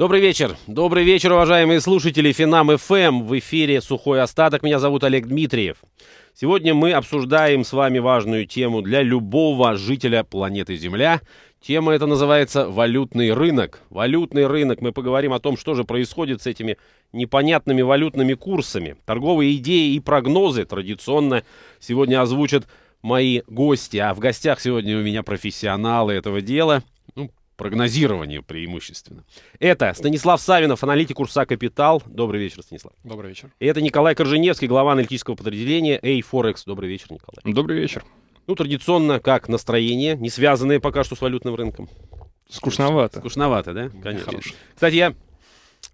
Добрый вечер. Добрый вечер, уважаемые слушатели Финам ФМ. Эм. В эфире «Сухой остаток». Меня зовут Олег Дмитриев. Сегодня мы обсуждаем с вами важную тему для любого жителя планеты Земля. Тема эта называется «Валютный рынок». Валютный рынок. Мы поговорим о том, что же происходит с этими непонятными валютными курсами. Торговые идеи и прогнозы традиционно сегодня озвучат мои гости. А в гостях сегодня у меня профессионалы этого дела – Прогнозирования преимущественно. Это Станислав Савинов, аналитик курса «Капитал». Добрый вечер, Станислав. Добрый вечер. И это Николай Корженевский, глава аналитического подразделения A4X. Добрый вечер, Николай. Добрый вечер. Ну, традиционно, как настроение, не связанное пока что с валютным рынком. Скучновато. Скучновато, да? Конечно. Хорош. Кстати, я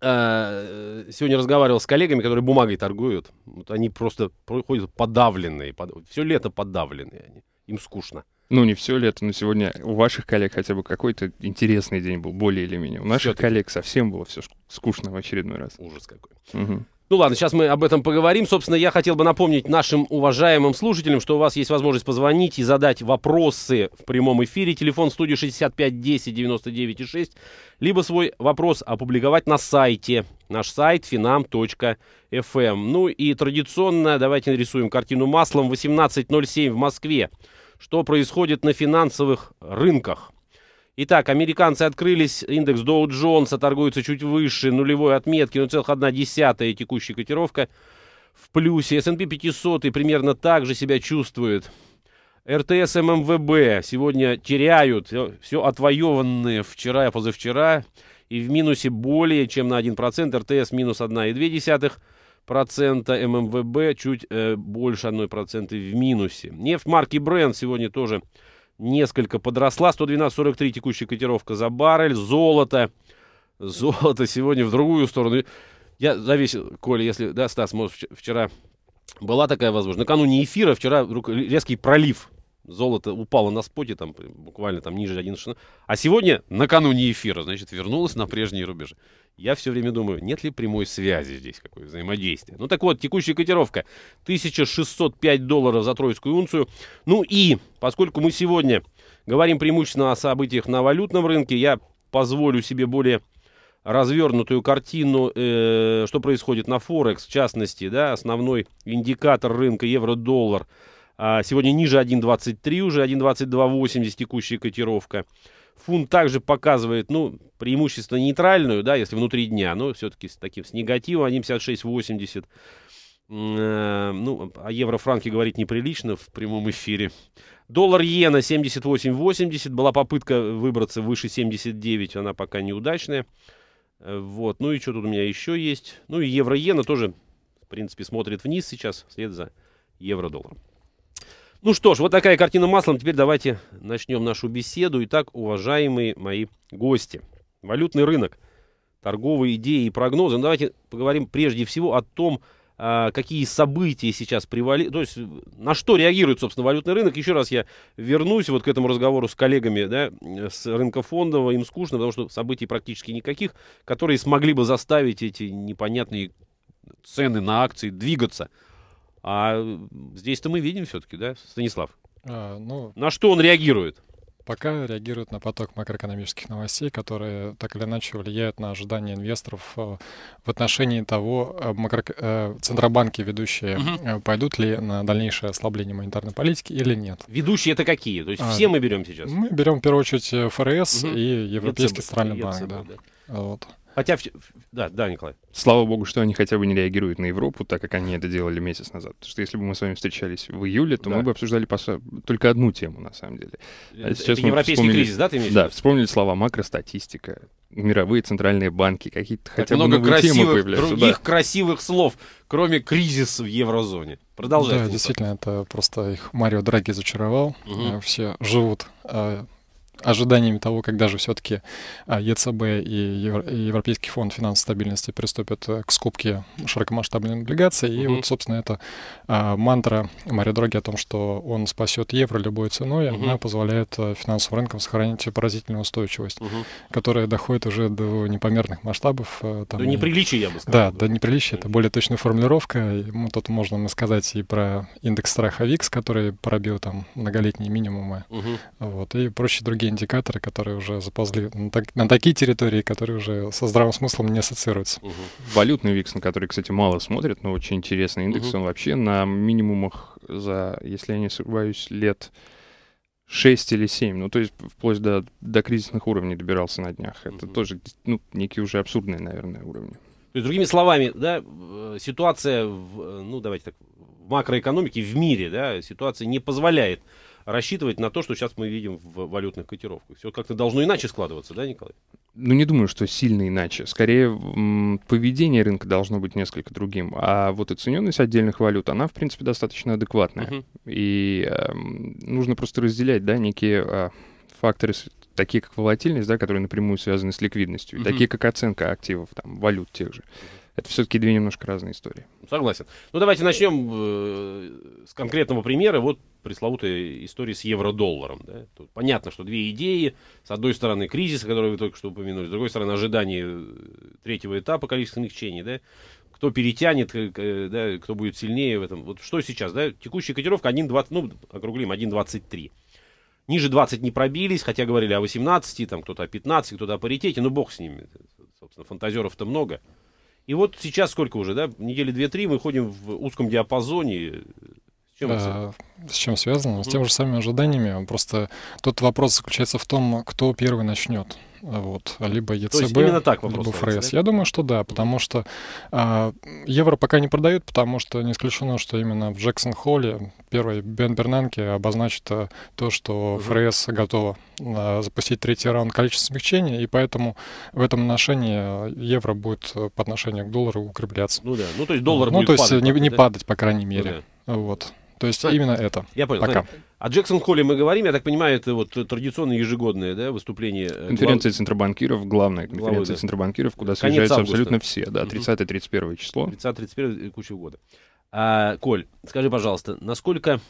э, сегодня разговаривал с коллегами, которые бумагой торгуют. Вот они просто ходят подавленные. Под... Все лето подавленные они. Им скучно. Ну, не все лето, но сегодня у ваших коллег хотя бы какой-то интересный день был, более или менее. У наших Всё-таки. коллег совсем было все скучно в очередной раз. Ужас какой. Угу. Ну ладно, сейчас мы об этом поговорим. Собственно, я хотел бы напомнить нашим уважаемым слушателям, что у вас есть возможность позвонить и задать вопросы в прямом эфире. Телефон студии 65 10 99 6. Либо свой вопрос опубликовать на сайте. Наш сайт finam.fm. Эм. Ну и традиционно давайте нарисуем картину маслом. 18.07 в Москве что происходит на финансовых рынках. Итак, американцы открылись, индекс Доу Джонса торгуется чуть выше нулевой отметки, 0,1 текущая котировка в плюсе. S&P 500 и примерно так же себя чувствует. РТС ММВБ эм эм сегодня теряют все отвоеванные вчера и позавчера и в минусе более чем на 1%, РТС минус 1,2% процента ММВБ, чуть э, больше 1% в минусе. Нефть марки Brent сегодня тоже несколько подросла. 112.43 текущая котировка за баррель. Золото. Золото сегодня в другую сторону. Я зависел, Коля, если, да, Стас, может, вчера была такая возможность. Накануне эфира вчера вдруг резкий пролив. Золото упало на споте, там буквально там ниже 1,16. А сегодня, накануне эфира, значит, вернулось на прежние рубежи. Я все время думаю, нет ли прямой связи здесь, какое взаимодействие. Ну так вот, текущая котировка 1605 долларов за тройскую унцию. Ну и, поскольку мы сегодня говорим преимущественно о событиях на валютном рынке, я позволю себе более развернутую картину, э, что происходит на Форекс, в частности, да, основной индикатор рынка евро-доллар. Э, сегодня ниже 1.23, уже 1.22.80 текущая котировка. Фунт также показывает, ну, преимущество нейтральную, да, если внутри дня, но все-таки с таким с негативом 1,5680. А э, ну, о а евро-франке говорить неприлично в прямом эфире. Доллар иена 78,80. Была попытка выбраться выше 79, она пока неудачная. Э, вот, ну и что тут у меня еще есть? Ну и евро-иена тоже, в принципе, смотрит вниз сейчас, вслед за евро-долларом. Ну что ж, вот такая картина маслом. Теперь давайте начнем нашу беседу. Итак, уважаемые мои гости, валютный рынок, торговые идеи и прогнозы. Ну, давайте поговорим прежде всего о том, а, какие события сейчас привали, то есть на что реагирует, собственно, валютный рынок. Еще раз я вернусь вот к этому разговору с коллегами да, с рынка фондового. Им скучно, потому что событий практически никаких, которые смогли бы заставить эти непонятные цены на акции двигаться. А здесь-то мы видим все-таки, да, Станислав? А, ну, на что он реагирует? Пока реагирует на поток макроэкономических новостей, которые так или иначе влияют на ожидания инвесторов э, в отношении того, э, макро... Э, центробанки ведущие угу. пойдут ли на дальнейшее ослабление монетарной политики или нет. Ведущие это какие? То есть а, все мы берем сейчас? Мы берем в первую очередь ФРС угу. и Европейский центральный банк. да. Да. Вот. Хотя, да, да, Николай. Слава богу, что они хотя бы не реагируют на Европу, так как они это делали месяц назад. Потому что если бы мы с вами встречались в июле, то да. мы бы обсуждали посо... только одну тему, на самом деле. А сейчас это европейский вспомнили... кризис, да, ты имеешь? Да, вспомнили слова макростатистика, мировые центральные банки, какие-то хотя бы много красивых, темы появляются. других да. красивых слов, кроме кризиса в еврозоне. Продолжай. Да, действительно, это просто их Марио Драги зачаровал. Угу. Все живут э, ожиданиями того, когда же все-таки а, ЕЦБ и, Европейский фонд финансовой стабильности приступят э, к скупке широкомасштабных облигаций. И вот, собственно, это а, мантра Мария Дроги о том, что он спасет евро любой ценой, она позволяет э, финансовым рынкам сохранить поразительную устойчивость, которая доходит уже до непомерных масштабов. Э, там, до неприличия, я бы сказал. Да, да. до неприличия. Это более точная формулировка. Ну, тут можно сказать и про индекс страха ВИКС, который пробил там многолетние минимумы, mm вот, и прочие другие индикаторы, которые уже заползли на, так, на такие территории, которые уже со здравым смыслом не ассоциируются. Угу. Валютный ВИКС, на который, кстати, мало смотрят, но очень интересный индекс, угу. он вообще на минимумах за, если я не ошибаюсь, лет 6 или 7, ну то есть вплоть до, до кризисных уровней добирался на днях. Это угу. тоже ну, некие уже абсурдные, наверное, уровни. То есть, другими словами, да, э, ситуация, в, э, ну давайте так, в макроэкономике в мире, да, ситуация не позволяет рассчитывать на то, что сейчас мы видим в валютных котировках. Все как-то должно иначе складываться, да, Николай? Ну, не думаю, что сильно иначе. Скорее, поведение рынка должно быть несколько другим. А вот оцененность отдельных валют, она, в принципе, достаточно адекватная. Uh-huh. И э, нужно просто разделять, да, некие э, факторы, такие как волатильность, да, которые напрямую связаны с ликвидностью, uh-huh. такие как оценка активов, там, валют тех же. Uh-huh это все-таки две немножко разные истории. Согласен. Ну давайте начнем э, с конкретного примера. Вот пресловутая история с евро-долларом. Да? Тут понятно, что две идеи. С одной стороны кризис, который вы только что упомянули. С другой стороны ожидание э, третьего этапа количественных чений. Да? Кто перетянет, э, да, кто будет сильнее в этом. Вот что сейчас, да? Текущая котировка 1,20, ну, округлим, 1,23. Ниже 20 не пробились, хотя говорили о 18, там кто-то о 15, кто-то о паритете, но ну, бог с ними. Собственно, фантазеров-то много. И вот сейчас сколько уже, да? Недели две-три мы ходим в узком диапазоне. С чем, а, с чем связано? С тем же самыми ожиданиями. Просто тот вопрос заключается в том, кто первый начнет вот, либо ЕЦБ, То есть так вопрос либо ФРС. Ставится, да? Я думаю, что да, потому что э, евро пока не продают, потому что не исключено, что именно в Джексон-Холле первой Бен Бернанке обозначит э, то, что ФРС готова э, запустить третий раунд количества смягчения, и поэтому в этом отношении э, евро будет э, по отношению к доллару укрепляться. Ну да, ну то есть доллар ну, будет Ну то есть падать, не, не да? падать, по крайней ну мере. Ну, да. Вот. То есть именно это. Я понял. Пока. О Джексон Холле мы говорим, я так понимаю, это вот традиционное ежегодное да, выступление. Э, конференция глав... Центробанкиров, главная Главы, конференция да. Центробанкиров, куда Конец съезжаются августа. абсолютно все, да, 30-31 число. 30-31 э, куча года. А, Коль, скажи, пожалуйста, насколько,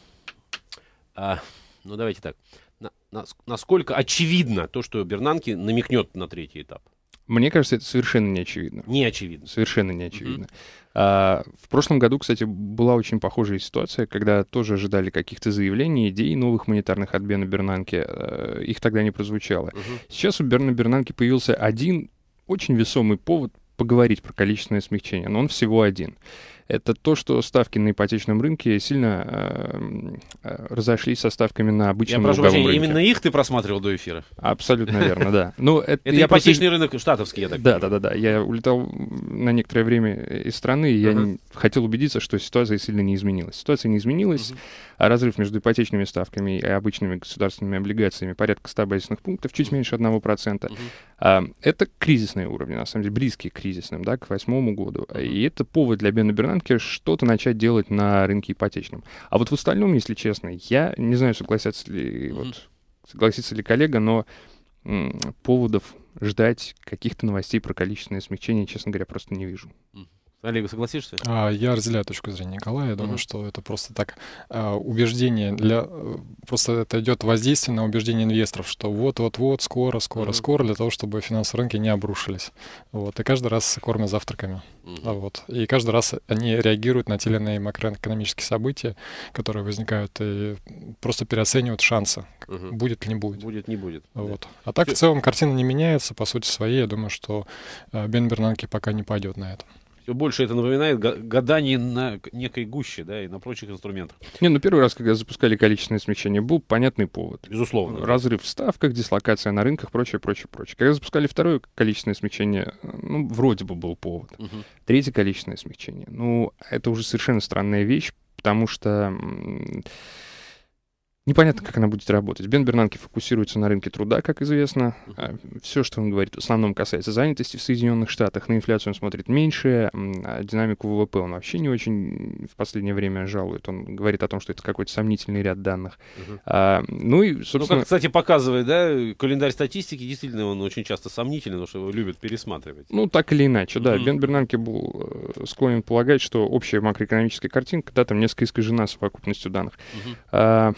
а, ну давайте так, на, на, насколько очевидно то, что Бернанки намекнет на третий этап? Мне кажется, это совершенно не очевидно. Не очевидно. Совершенно не очевидно. Mm-hmm. А, в прошлом году, кстати, была очень похожая ситуация, когда тоже ожидали каких-то заявлений, идей новых монетарных от Бена Бернанки. А, их тогда не прозвучало. Угу. Сейчас у Берна Бернанки появился один очень весомый повод поговорить про количественное смягчение, но он всего один это то, что ставки на ипотечном рынке сильно э, разошлись со ставками на обычном я прошу прощения, рынке. Именно их ты просматривал до эфира? Абсолютно верно, да. Ну, это, это я ипотечный просто... рынок штатовский, я так да, понимаю. Да, да, да. Я улетал на некоторое время э, из страны, и uh-huh. я хотел убедиться, что ситуация сильно не изменилась. Ситуация не изменилась. Uh-huh а разрыв между ипотечными ставками и обычными государственными облигациями порядка 100 базисных пунктов, чуть меньше 1%. mm А, это кризисные уровни, на самом деле, близкие к кризисным, да, к восьмому году. mm И это повод для Бена Бернанке что-то начать делать на рынке ипотечном. А вот в остальном, если честно, я не знаю, согласятся ли, mm вот, согласится ли коллега, но поводов ждать каких-то новостей про количественное смягчение, честно говоря, просто не вижу. mm Олег, согласишься? А, я разделяю точку зрения Николая. Я думаю, mm-hmm. что это просто так а, убеждение для э, просто это идет воздействие на убеждение инвесторов, что вот-вот-вот, скоро, скоро, mm-hmm. скоро, для того, чтобы финансовые рынки не обрушились. Вот. И каждый раз кормят завтраками. Mm-hmm. А вот. И каждый раз они реагируют на те или иные макроэкономические события, которые возникают, и просто переоценивают шансы, mm-hmm. будет или не будет. Будет, не будет. Вот. Да. А так в целом картина не меняется, по сути своей. Я думаю, что э, Бен Бернанки пока не пойдет на это больше это напоминает гадание на некой гуще, да, и на прочих инструментах. Не, ну первый раз, когда запускали количественное смещение, был понятный повод. Безусловно. Разрыв в ставках, дислокация на рынках, прочее, прочее, прочее. Когда запускали второе количественное смещение, э, ну, вроде бы был повод. Угу. Третье количественное смещение. Ну, это уже совершенно странная вещь, потому что Непонятно, как она будет работать. Бен Бернанки фокусируется на рынке труда, как известно. А, Все, что он говорит, в основном касается занятости в Соединенных Штатах. На инфляцию он смотрит меньше, а динамику ВВП он вообще не очень в последнее время жалует. Он говорит о том, что это какой-то сомнительный ряд данных. Угу. А, ну и, собственно... Ну, как, кстати, показывает, да, календарь статистики, действительно, он очень часто сомнительный, потому что его любят пересматривать. Ну, так или иначе, да. Угу. Бен Бернанки был э, склонен полагать, что общая макроэкономическая картинка, да, там несколько искажена совокупностью данных. Угу. А,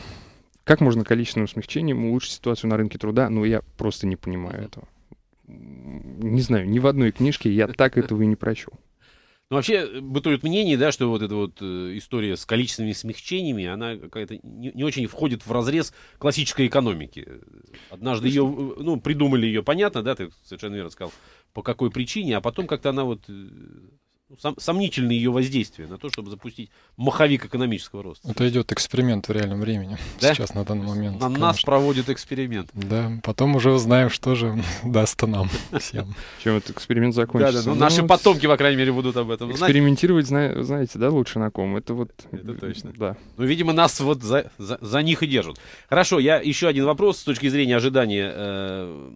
как можно количественным смягчением улучшить ситуацию на рынке труда? Ну, я просто не понимаю этого. Не знаю, ни в одной книжке я так этого и не прочел. Ну, вообще, бытует мнение, да, что вот эта вот э, история с количественными смягчениями, она какая-то не, не очень входит в разрез классической экономики. Однажды ее, э, ну, придумали ее, понятно, да, ты совершенно верно сказал, по какой причине, а потом как-то она вот э, ну, сом, сомнительное ее воздействие на то, чтобы запустить маховик экономического роста. Это идет эксперимент в реальном времени да? сейчас на данный момент. На конечно. нас проводят эксперимент. Да, потом уже узнаем, что же даст нам всем. Чем этот эксперимент закончится. Да, да, ну, наши ну, потомки, по крайней мере, будут об этом знать. Экспериментировать, знаете, да, лучше на ком. Это вот... Это точно. Да. Ну, видимо, нас вот за, за, за них и держат. Хорошо, я еще один вопрос с точки зрения ожидания э,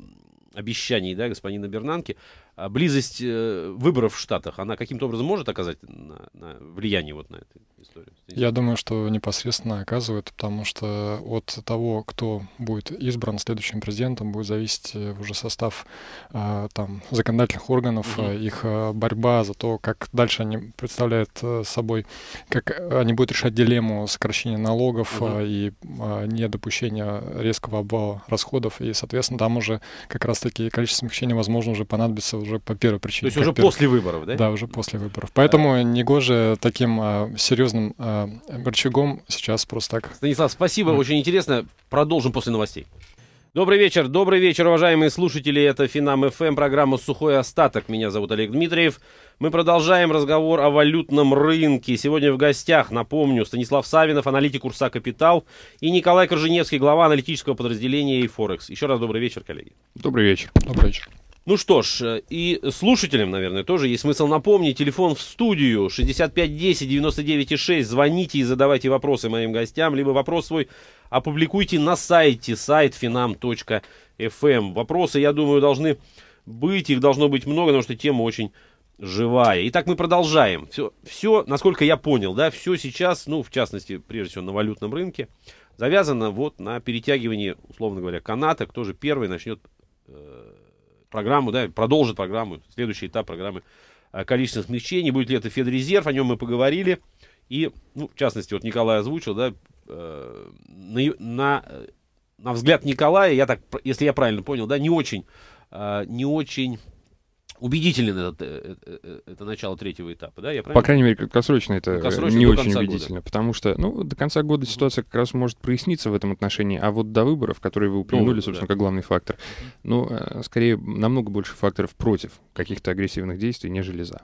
обещаний, да, господина Бернанки. А близость э, выборов в Штатах, она каким-то образом может оказать на, на влияние вот на эту историю? Я думаю, что непосредственно оказывает, потому что от того, кто будет избран следующим президентом, будет зависеть э, уже состав э, там, законодательных органов, угу. их борьба за то, как дальше они представляют собой, как они будут решать дилемму сокращения налогов угу. и недопущения резкого обвала расходов, и, соответственно, там уже как раз-таки количество смягчения, возможно, уже понадобится уже по первой причине. То есть уже первый. после выборов, да? Да, уже после выборов. Поэтому а. негоже таким а, серьезным а, рычагом сейчас просто так. Станислав, спасибо, mm. очень интересно. Продолжим после новостей. Добрый вечер, добрый вечер, уважаемые слушатели. Это Финам ФМ, программа «Сухой остаток». Меня зовут Олег Дмитриев. Мы продолжаем разговор о валютном рынке. Сегодня в гостях, напомню, Станислав Савинов, аналитик курса «Капитал» и Николай Корженевский, глава аналитического подразделения «Эйфорекс». Еще раз добрый вечер, коллеги. Добрый вечер. Добрый вечер. Ну что ж, э, и слушателям, наверное, тоже есть смысл напомнить. Телефон в студию 6510-99,6. Звоните и задавайте вопросы моим гостям, либо вопрос свой опубликуйте на сайте сайт finam.fm. Эм. Вопросы, я думаю, должны быть, их должно быть много, потому что тема очень живая. Итак, мы продолжаем. Все, все, насколько я понял, да, все сейчас, ну, в частности, прежде всего, на валютном рынке, завязано вот на перетягивании, условно говоря, каната. Кто же первый начнет э, программу, да, продолжит программу, следующий этап программы э, количественных смягчений. Будет ли это Федрезерв, о нем мы поговорили. И, ну, в частности, вот Николай озвучил, да, э, на, на, э, на взгляд Николая, я так, если я правильно понял, да, не очень, не очень убедителен этот, э, э, э, это, начало третьего этапа, да? Я правильно? По крайней мере, краткосрочно это краткосрочно не очень убедительно, года. потому что, ну, до конца года ситуация как раз может проясниться в этом отношении, а вот до выборов, которые вы упомянули, ну, собственно, да. как главный фактор, ну, скорее, намного больше факторов против каких-то агрессивных действий, нежели за.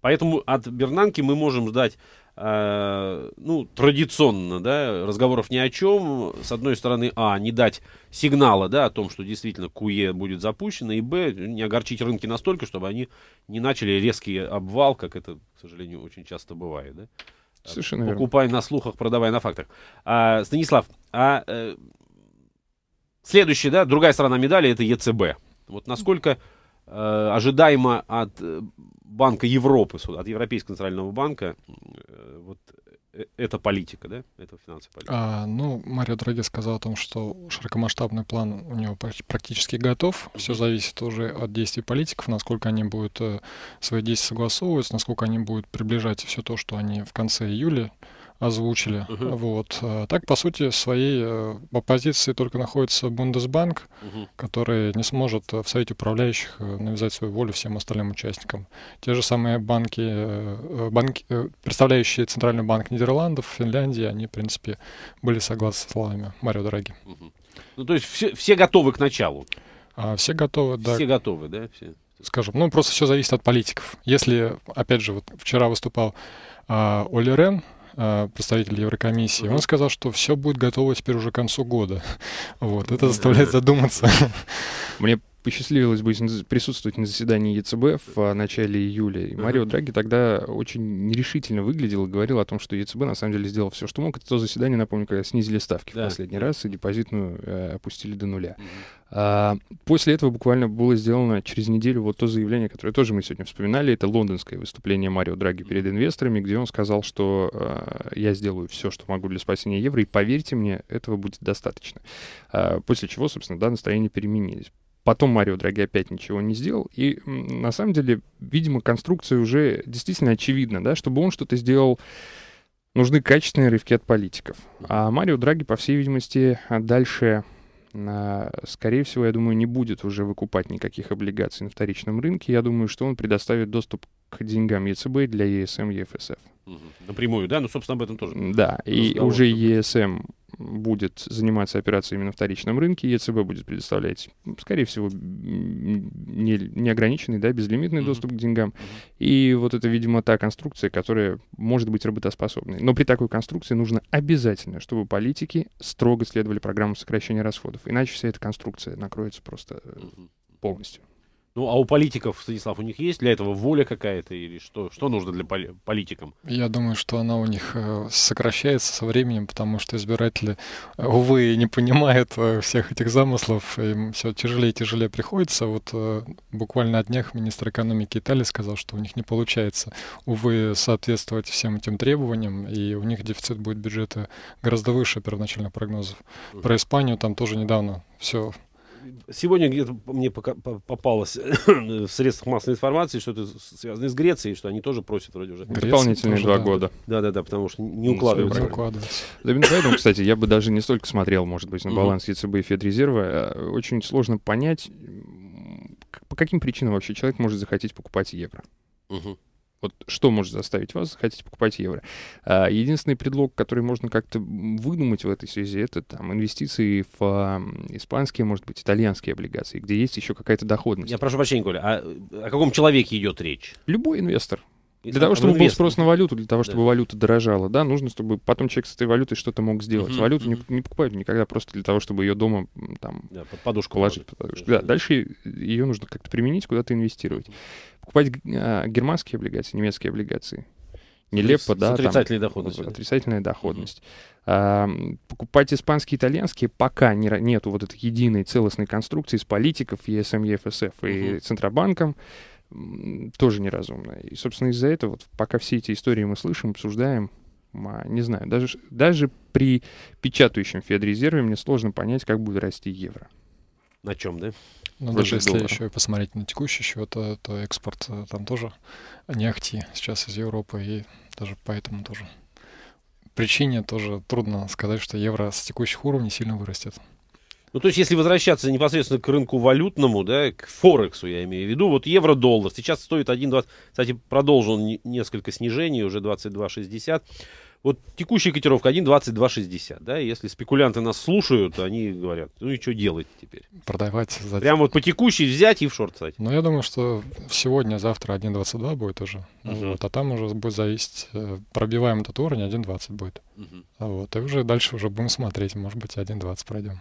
Поэтому от Бернанки мы можем ждать Э, ну, традиционно, да, разговоров ни о чем. С одной стороны, а, не дать сигнала, да, о том, что действительно КУЕ будет запущено, и, б, не огорчить рынки настолько, чтобы они не начали резкий обвал, как это, к сожалению, очень часто бывает, да. Совершенно э, Покупай верно. на слухах, продавай на фактах. А, Станислав, а э, следующая, да, другая сторона медали, это ЕЦБ. Вот насколько Э, ожидаемо от э, Банка Европы, от Европейского центрального банка, э, вот это политика, да? Это финансовая политика. А, ну, Марио Драги сказал о том, что широкомасштабный план у него практически готов. Все зависит уже от действий политиков, насколько они будут свои действия согласовывать, насколько они будут приближать все то, что они в конце июля озвучили. Uh -huh. Вот. А, так, по сути, своей э, оппозиции только находится Бундесбанк, Uh -huh. который не сможет э, в Совете управляющих э, навязать свою волю всем остальным участникам. Те же самые банки, банки представляющие Центральный банк Нидерландов, Финляндии, они, в принципе, были согласны с словами Марио Драги. Uh -huh. Ну, то есть все, все готовы к началу? А, все готовы, да. Все готовы, да? Все скажем. Ну, просто все зависит от политиков. Если, опять же, вот вчера выступал э, а, Оли Рен, Э, представитель Еврокомиссии, он сказал, что все будет готово теперь уже к концу года. Вот, это заставляет задуматься. Мне посчастливилось быть присутствовать на заседании ЕЦБ в а, начале июля. И Марио Драги тогда очень нерешительно выглядел и говорил о том, что ЕЦБ на самом деле сделал все, что мог. Это то заседание, напомню, когда снизили ставки да. в последний раз и депозитную э, опустили до нуля. А, после этого буквально было сделано через неделю вот то заявление, которое тоже мы сегодня вспоминали. Это лондонское выступление Марио Драги перед инвесторами, где он сказал, что э, я сделаю все, что могу для спасения евро, и поверьте мне, этого будет достаточно. А, после чего, собственно, да, настроения переменились. Потом Марио Драги опять ничего не сделал. И на самом деле, видимо, конструкция уже действительно очевидна, да, чтобы он что-то сделал, нужны качественные рывки от политиков. А Марио Драги, по всей видимости, дальше, а, скорее всего, я думаю, не будет уже выкупать никаких облигаций на вторичном рынке. Я думаю, что он предоставит доступ к деньгам ЕЦБ для ЕСМ и ЕФСФ. Напрямую, да? Ну, собственно, об этом тоже. Да, ну, и уже ЕСМ будет заниматься операциями на вторичном рынке, ЕЦБ будет предоставлять, скорее всего, не, неограниченный, да, безлимитный mm-hmm. доступ к деньгам. Mm-hmm. И вот это, видимо, та конструкция, которая может быть работоспособной. Но при такой конструкции нужно обязательно, чтобы политики строго следовали программам сокращения расходов. Иначе вся эта конструкция накроется просто mm-hmm. полностью. Ну, а у политиков, Станислав, у них есть для этого воля какая-то или что, что нужно для поли политикам? Я думаю, что она у них э, сокращается со временем, потому что избиратели, э, увы, не понимают э, всех этих замыслов, им все тяжелее и тяжелее приходится. Вот буквально на днях министр экономики Италии сказал, что у них не получается, увы, соответствовать всем этим требованиям, и у них дефицит будет бюджета гораздо выше первоначальных прогнозов. Про Испанию там тоже недавно все Сегодня где-то мне попалось в средствах массовой информации, что это связано с Грецией, что они тоже просят вроде уже. Греция Дополнительные тоже, два да. года. Да-да-да, потому что не ну, укладывается. Да, поэтому, кстати, я бы даже не столько смотрел, может быть, на баланс ЕЦБ и Федрезерва. Очень сложно понять, по каким причинам вообще человек может захотеть покупать евро. Угу. Вот что может заставить вас захотеть покупать евро? А, единственный предлог, который можно как-то выдумать в этой связи, это там инвестиции в испанские, может быть, итальянские облигации, где есть еще какая-то доходность. Я прошу прощения, Коля, а о каком человеке идет речь? Любой инвестор для того, чтобы был спрос на валюту, для того, чтобы да. валюта дорожала, да, нужно, чтобы потом человек с этой валютой что-то мог сделать. mm Валюту mm Не, не покупают никогда просто для того, чтобы ее дома там да, под подушку положить. Под подушку. Да, дальше ее нужно как-то применить, куда-то инвестировать. Покупать а, германские облигации, немецкие облигации. Нелепо, да. С доходность. там, Отрицательная доходность. mm А, покупать испанские, итальянские пока не, нету вот этой единой целостной конструкции из политиков, ЕСМЕ, ФСФ и mm Центробанком тоже неразумно. И, собственно, из-за этого, вот, пока все эти истории мы слышим, обсуждаем, а, не знаю, даже, даже при печатающем Федрезерве мне сложно понять, как будет расти евро. На чем, да? Ну, даже если доллара. еще посмотреть на текущий счет, то, то экспорт э, там тоже не ахти сейчас из Европы, и даже поэтому тоже причине тоже трудно сказать, что евро с текущих уровней сильно вырастет. Ну, то есть, если возвращаться непосредственно к рынку валютному, да, к Форексу, я имею в виду, вот евро-доллар сейчас стоит 1,20, кстати, продолжил несколько снижений, уже 22,60. Вот текущая котировка 1,2260, да, если спекулянты нас слушают, они говорят, ну и что делать теперь? Продавать. За... Прям вот по текущей взять и в шорт стать. Ну, я думаю, что сегодня, завтра 1,22 будет уже, uh-huh. вот, а там уже будет зависеть, э, пробиваем этот уровень, 1,20 будет. Uh-huh. Вот, и уже дальше уже будем смотреть, может быть, 1,20 пройдем.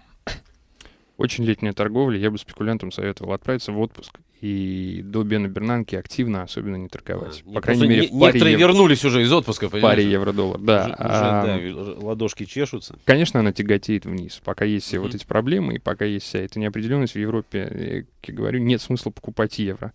Очень летняя торговля, я бы спекулянтам советовал отправиться в отпуск и до Бена Бернанки активно особенно не торговать. А, По крайней мере, не, в паре некоторые вернулись уже из отпуска, понимаешь? В паре евро-доллар, да. А, ладошки чешутся. Конечно, она тяготеет вниз. Пока есть все вот эти проблемы, и пока есть вся эта неопределенность в Европе, я, говорю, нет смысла покупать евро.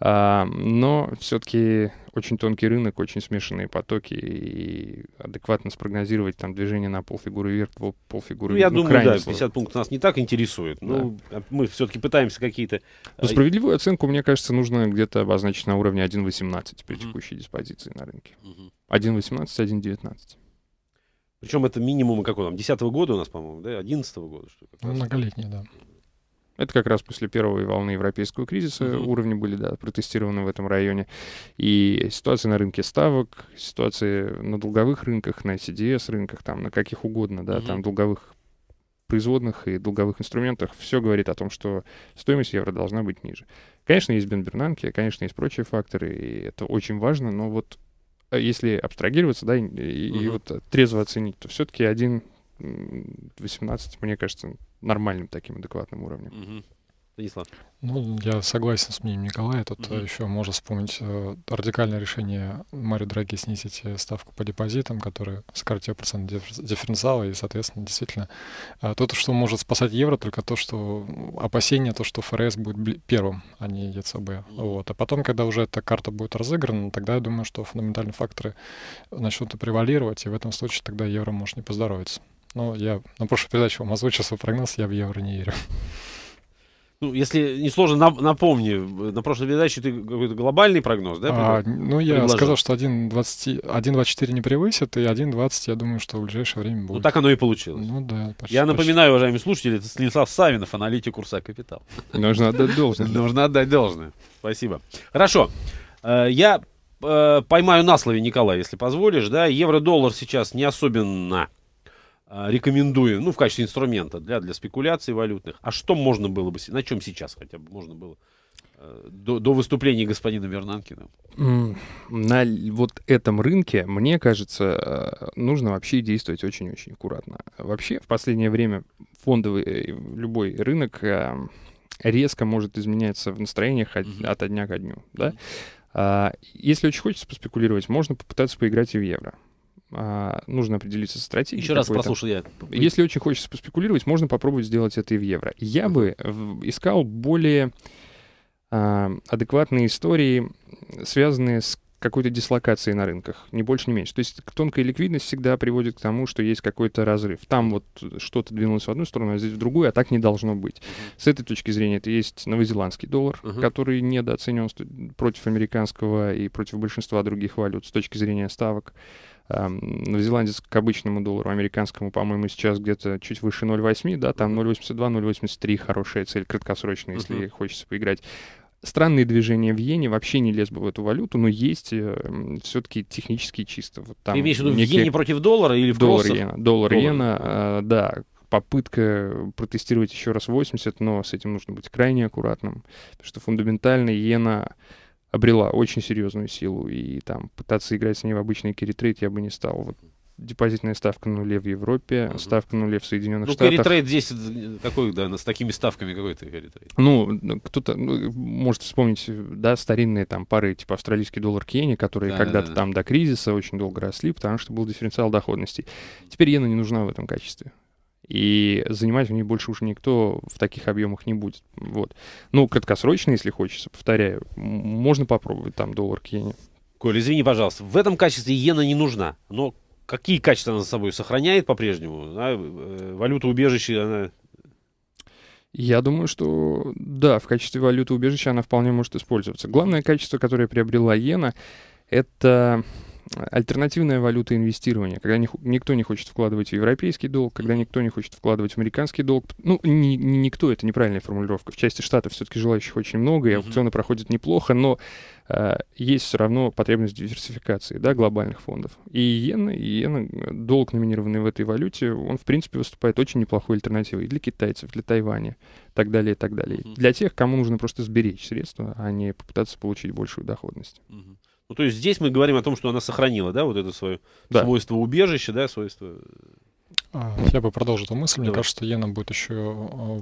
А, но все-таки очень тонкий рынок, очень смешанные потоки, и адекватно спрогнозировать там движение на полфигуры вверх, пол, полфигуры Ну, я ну, думаю, да, 50 пунктов нас не так интересует. Да. Ну, мы все-таки пытаемся какие-то... А, но ну, справедливую оценку, мне кажется, нужно где-то обозначить на уровне 1.18 при текущей диспозиции на рынке. Mm-hmm. 1.18, 1.19. Причем это минимум, как он там, 10 -го года у нас, по-моему, да, 11 -го года. Что ли, ну, многолетний, да. Это как раз после первой волны европейского кризиса mm-hmm. уровни были да, протестированы в этом районе. И ситуация на рынке ставок, ситуация на долговых рынках, на CDS рынках, там, на каких угодно, да, mm-hmm. там долговых производных и долговых инструментах, все говорит о том, что стоимость евро должна быть ниже. Конечно, есть Бен Бернанки, конечно, есть прочие факторы, и это очень важно, но вот э, если абстрагироваться, да, и, угу. и вот э, трезво оценить, то все-таки один 18, мне кажется, нормальным таким адекватным уровнем. Угу. Станислав. Ну, я согласен с мнением Николая. Тут mm-hmm. Э, еще можно вспомнить э, радикальное решение Марио Драги снизить э, ставку по депозитам, которая сократила процент дифференциала, и, соответственно, действительно, э, то, что может спасать евро, только то, что опасение, то, что ФРС будет первым, а не ЕЦБ. Mm-hmm. Вот. А потом, когда уже эта карта будет разыграна, ну, тогда я думаю, что фундаментальные факторы начнут превалировать, и в этом случае тогда евро может не поздоровиться. Ну я на прошлой передаче вам озвучил свой прогноз, я в евро не верю. Ну, если не сложно, напомни, на прошлой передаче ты какой-то глобальный прогноз, да? А, ну, я предложил? сказал, что 1.24 не превысит, и 1.20, я думаю, что в ближайшее время ну, будет. Ну, так оно и получилось. Ну, да. Почти, я почти. напоминаю, уважаемые слушатели, это Станислав Савинов, аналитик курса «Капитал». Нужно отдать должное. Нужно отдать должное. Спасибо. Хорошо. Э, я э, поймаю на слове, Николай, если позволишь, да, евро-доллар сейчас не особенно а, рекомендуем, ну, в качестве инструмента для, для спекуляций валютных. А что можно было бы, на чем сейчас хотя бы можно было э, до, до выступления господина Вернанкина? На вот этом рынке, мне кажется, э, нужно вообще действовать очень-очень аккуратно. Вообще в последнее время фондовый э, любой рынок резко может изменяться в настроениях от, от дня к дню, да? А, если очень хочется поспекулировать, можно попытаться поиграть и в евро. А, нужно определиться со стратегией. Еще раз прослушал я. Если очень хочется поспекулировать, можно попробовать сделать это и в евро. Я бы искал более а, адекватные истории, связанные с какой-то дислокации на рынках, не больше, не меньше. То есть тонкая ликвидность всегда приводит к тому, что есть какой-то разрыв. Там вот что-то двинулось в одну сторону, а здесь в другую, а так не должно быть. Uh-huh. С этой точки зрения это есть новозеландский доллар, uh-huh. который недооценен против американского и против большинства других валют с точки зрения ставок новозеландец к обычному доллару американскому, по-моему, сейчас где-то чуть выше 0,8, да, там 0,82-0,83 хорошая цель, краткосрочная, uh-huh. если хочется поиграть. Странные движения в иене, вообще не лез бы в эту валюту, но есть э, все-таки технически чисто. Вот там Ты имеешь в виду некие... в иене против доллара или в доллар Иена, доллар, доллар иена, э, да, попытка протестировать еще раз 80, но с этим нужно быть крайне аккуратным, потому что фундаментально иена обрела очень серьезную силу, и там пытаться играть с ней в обычный киритрейд я бы не стал. Вот депозитная ставка на нуле в Европе, uh-huh. ставка на нуле в Соединенных ну, Штатах. Ну, Кэритрейд здесь э, такой, да, с такими ставками какой-то Кэритрейд. Ну, кто-то ну, может вспомнить, да, старинные там пары, типа австралийский доллар к иене, которые да, когда-то да, да. там до кризиса очень долго росли, потому что был дифференциал доходностей. Теперь иена не нужна в этом качестве и занимать в ней больше уже никто в таких объемах не будет. Вот. Ну, краткосрочно, если хочется, повторяю, можно попробовать там доллар к иене. Коль, извини, пожалуйста, в этом качестве иена не нужна, но какие качества она за собой сохраняет по-прежнему? Да? Э, валюта убежище, она... Я думаю, что да, в качестве валюты убежища она вполне может использоваться. Главное качество, которое приобрела иена, это альтернативная валюта инвестирования, когда не, никто не хочет вкладывать в европейский долг, когда никто не хочет вкладывать в американский долг. Ну, не, никто, это неправильная формулировка. В части штатов все-таки желающих очень много, и аукционы mm-hmm. проходят неплохо, но э, есть все равно потребность диверсификации да, глобальных фондов. И иена, и иена, долг, номинированный в этой валюте, он, в принципе, выступает очень неплохой альтернативой и для китайцев, для Тайваня, так далее, и так далее. Mm-hmm. Для тех, кому нужно просто сберечь средства, а не попытаться получить большую доходность. Mm-hmm. Ну, то есть здесь мы говорим о том, что она сохранила, да, вот это свое да. свойство убежища, да, свойство а, я бы продолжил эту мысль. Мне кажется, что иена будет еще э,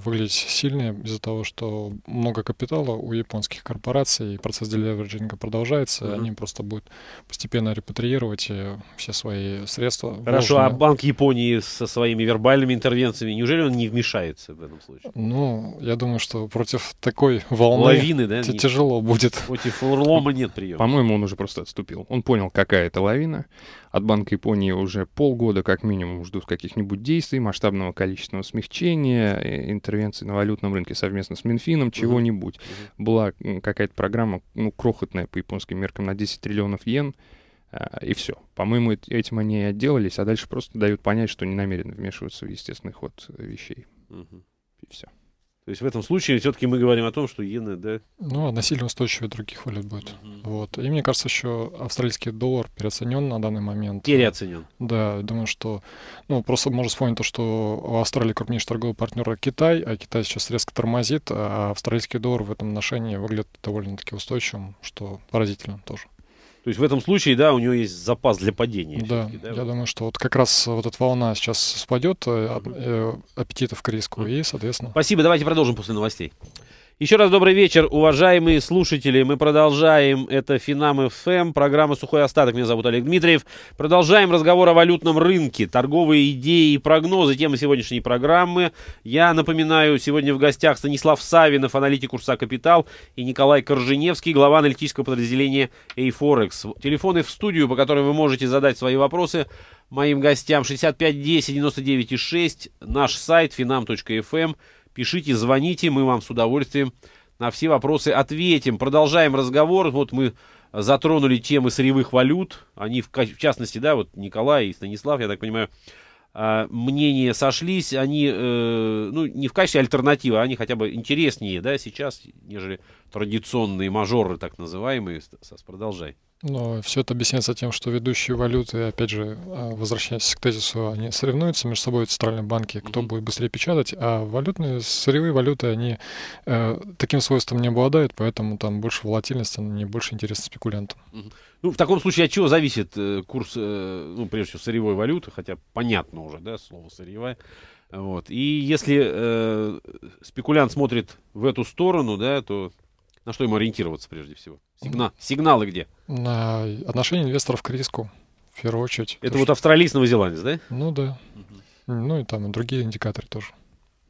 выглядеть сильнее из-за того, что много капитала у японских корпораций, и процесс делеверджинга продолжается, угу. они просто будут постепенно репатриировать э, все свои средства. Хорошо, вложенные. а Банк Японии со своими вербальными интервенциями, неужели он не вмешается в этом случае? Ну, я думаю, что против такой волны Лавины, да? тяжело будет. Против лома нет приема. По-моему, он уже просто отступил. Он понял, какая это лавина. От Банка Японии уже полгода как минимум ждут каких-нибудь действий, масштабного количественного смягчения, э, интервенции на валютном рынке совместно с Минфином, чего-нибудь. Угу. Была какая-то программа, ну, крохотная по японским меркам, на 10 триллионов йен, а, и все. По-моему, этим они и отделались, а дальше просто дают понять, что не намерены вмешиваться в естественный ход вещей. Угу. И все. То есть в этом случае все-таки мы говорим о том, что иены, да? Ну, относительно устойчивее других валют будет. Mm-hmm. Вот. И мне кажется, еще австралийский доллар переоценен на данный момент. Переоценен. Да, думаю, что... Ну, просто можно вспомнить то, что у Австралии крупнейший торговый партнер Китай, а Китай сейчас резко тормозит, а австралийский доллар в этом отношении выглядит довольно-таки устойчивым, что поразительно тоже. То есть в этом случае, да, у него есть запас для падения. Да, да я вот. думаю, что вот как раз вот эта волна сейчас спадет, э, э, аппетитов к риску, и, соответственно... Спасибо, давайте продолжим после новостей. Еще раз добрый вечер, уважаемые слушатели. Мы продолжаем. Это Финам ФМ, эм, программа «Сухой остаток». Меня зовут Олег Дмитриев. Продолжаем разговор о валютном рынке, торговые идеи и прогнозы. Тема сегодняшней программы. Я напоминаю, сегодня в гостях Станислав Савинов, аналитик курса «Капитал», и Николай Корженевский, глава аналитического подразделения «Эйфорекс». Телефоны в студию, по которым вы можете задать свои вопросы моим гостям 6510 99 6, наш сайт finam.fm. Пишите, звоните, мы вам с удовольствием на все вопросы ответим. Продолжаем разговор. Вот мы затронули темы сырьевых валют. Они, в, в частности, да, вот Николай и Станислав, я так понимаю, а, мнения сошлись. Они, э, ну, не в качестве альтернативы, а они хотя бы интереснее, да, сейчас, нежели традиционные мажоры, так называемые. Сас, продолжай. Но все это объясняется тем, что ведущие валюты, опять же, а, возвращаясь к тезису, они соревнуются между собой, центральные банки, кто mm-hmm. будет быстрее печатать, а валютные, сырьевые валюты, они э, таким свойством не обладают, поэтому там больше волатильности, не больше интересно спекулянтам. Mm-hmm. Ну, в таком случае от чего зависит э, курс, э, ну, прежде всего, сырьевой валюты, хотя понятно уже, да, слово сырьевая. Вот. И если э, спекулянт смотрит в эту сторону, да, то на что ему ориентироваться прежде всего? Сигна... Сигналы где? На отношение инвесторов к риску, в первую очередь. Это вот что... австралиец, новозеландец, да? Ну да. Угу. Ну и там и другие индикаторы тоже.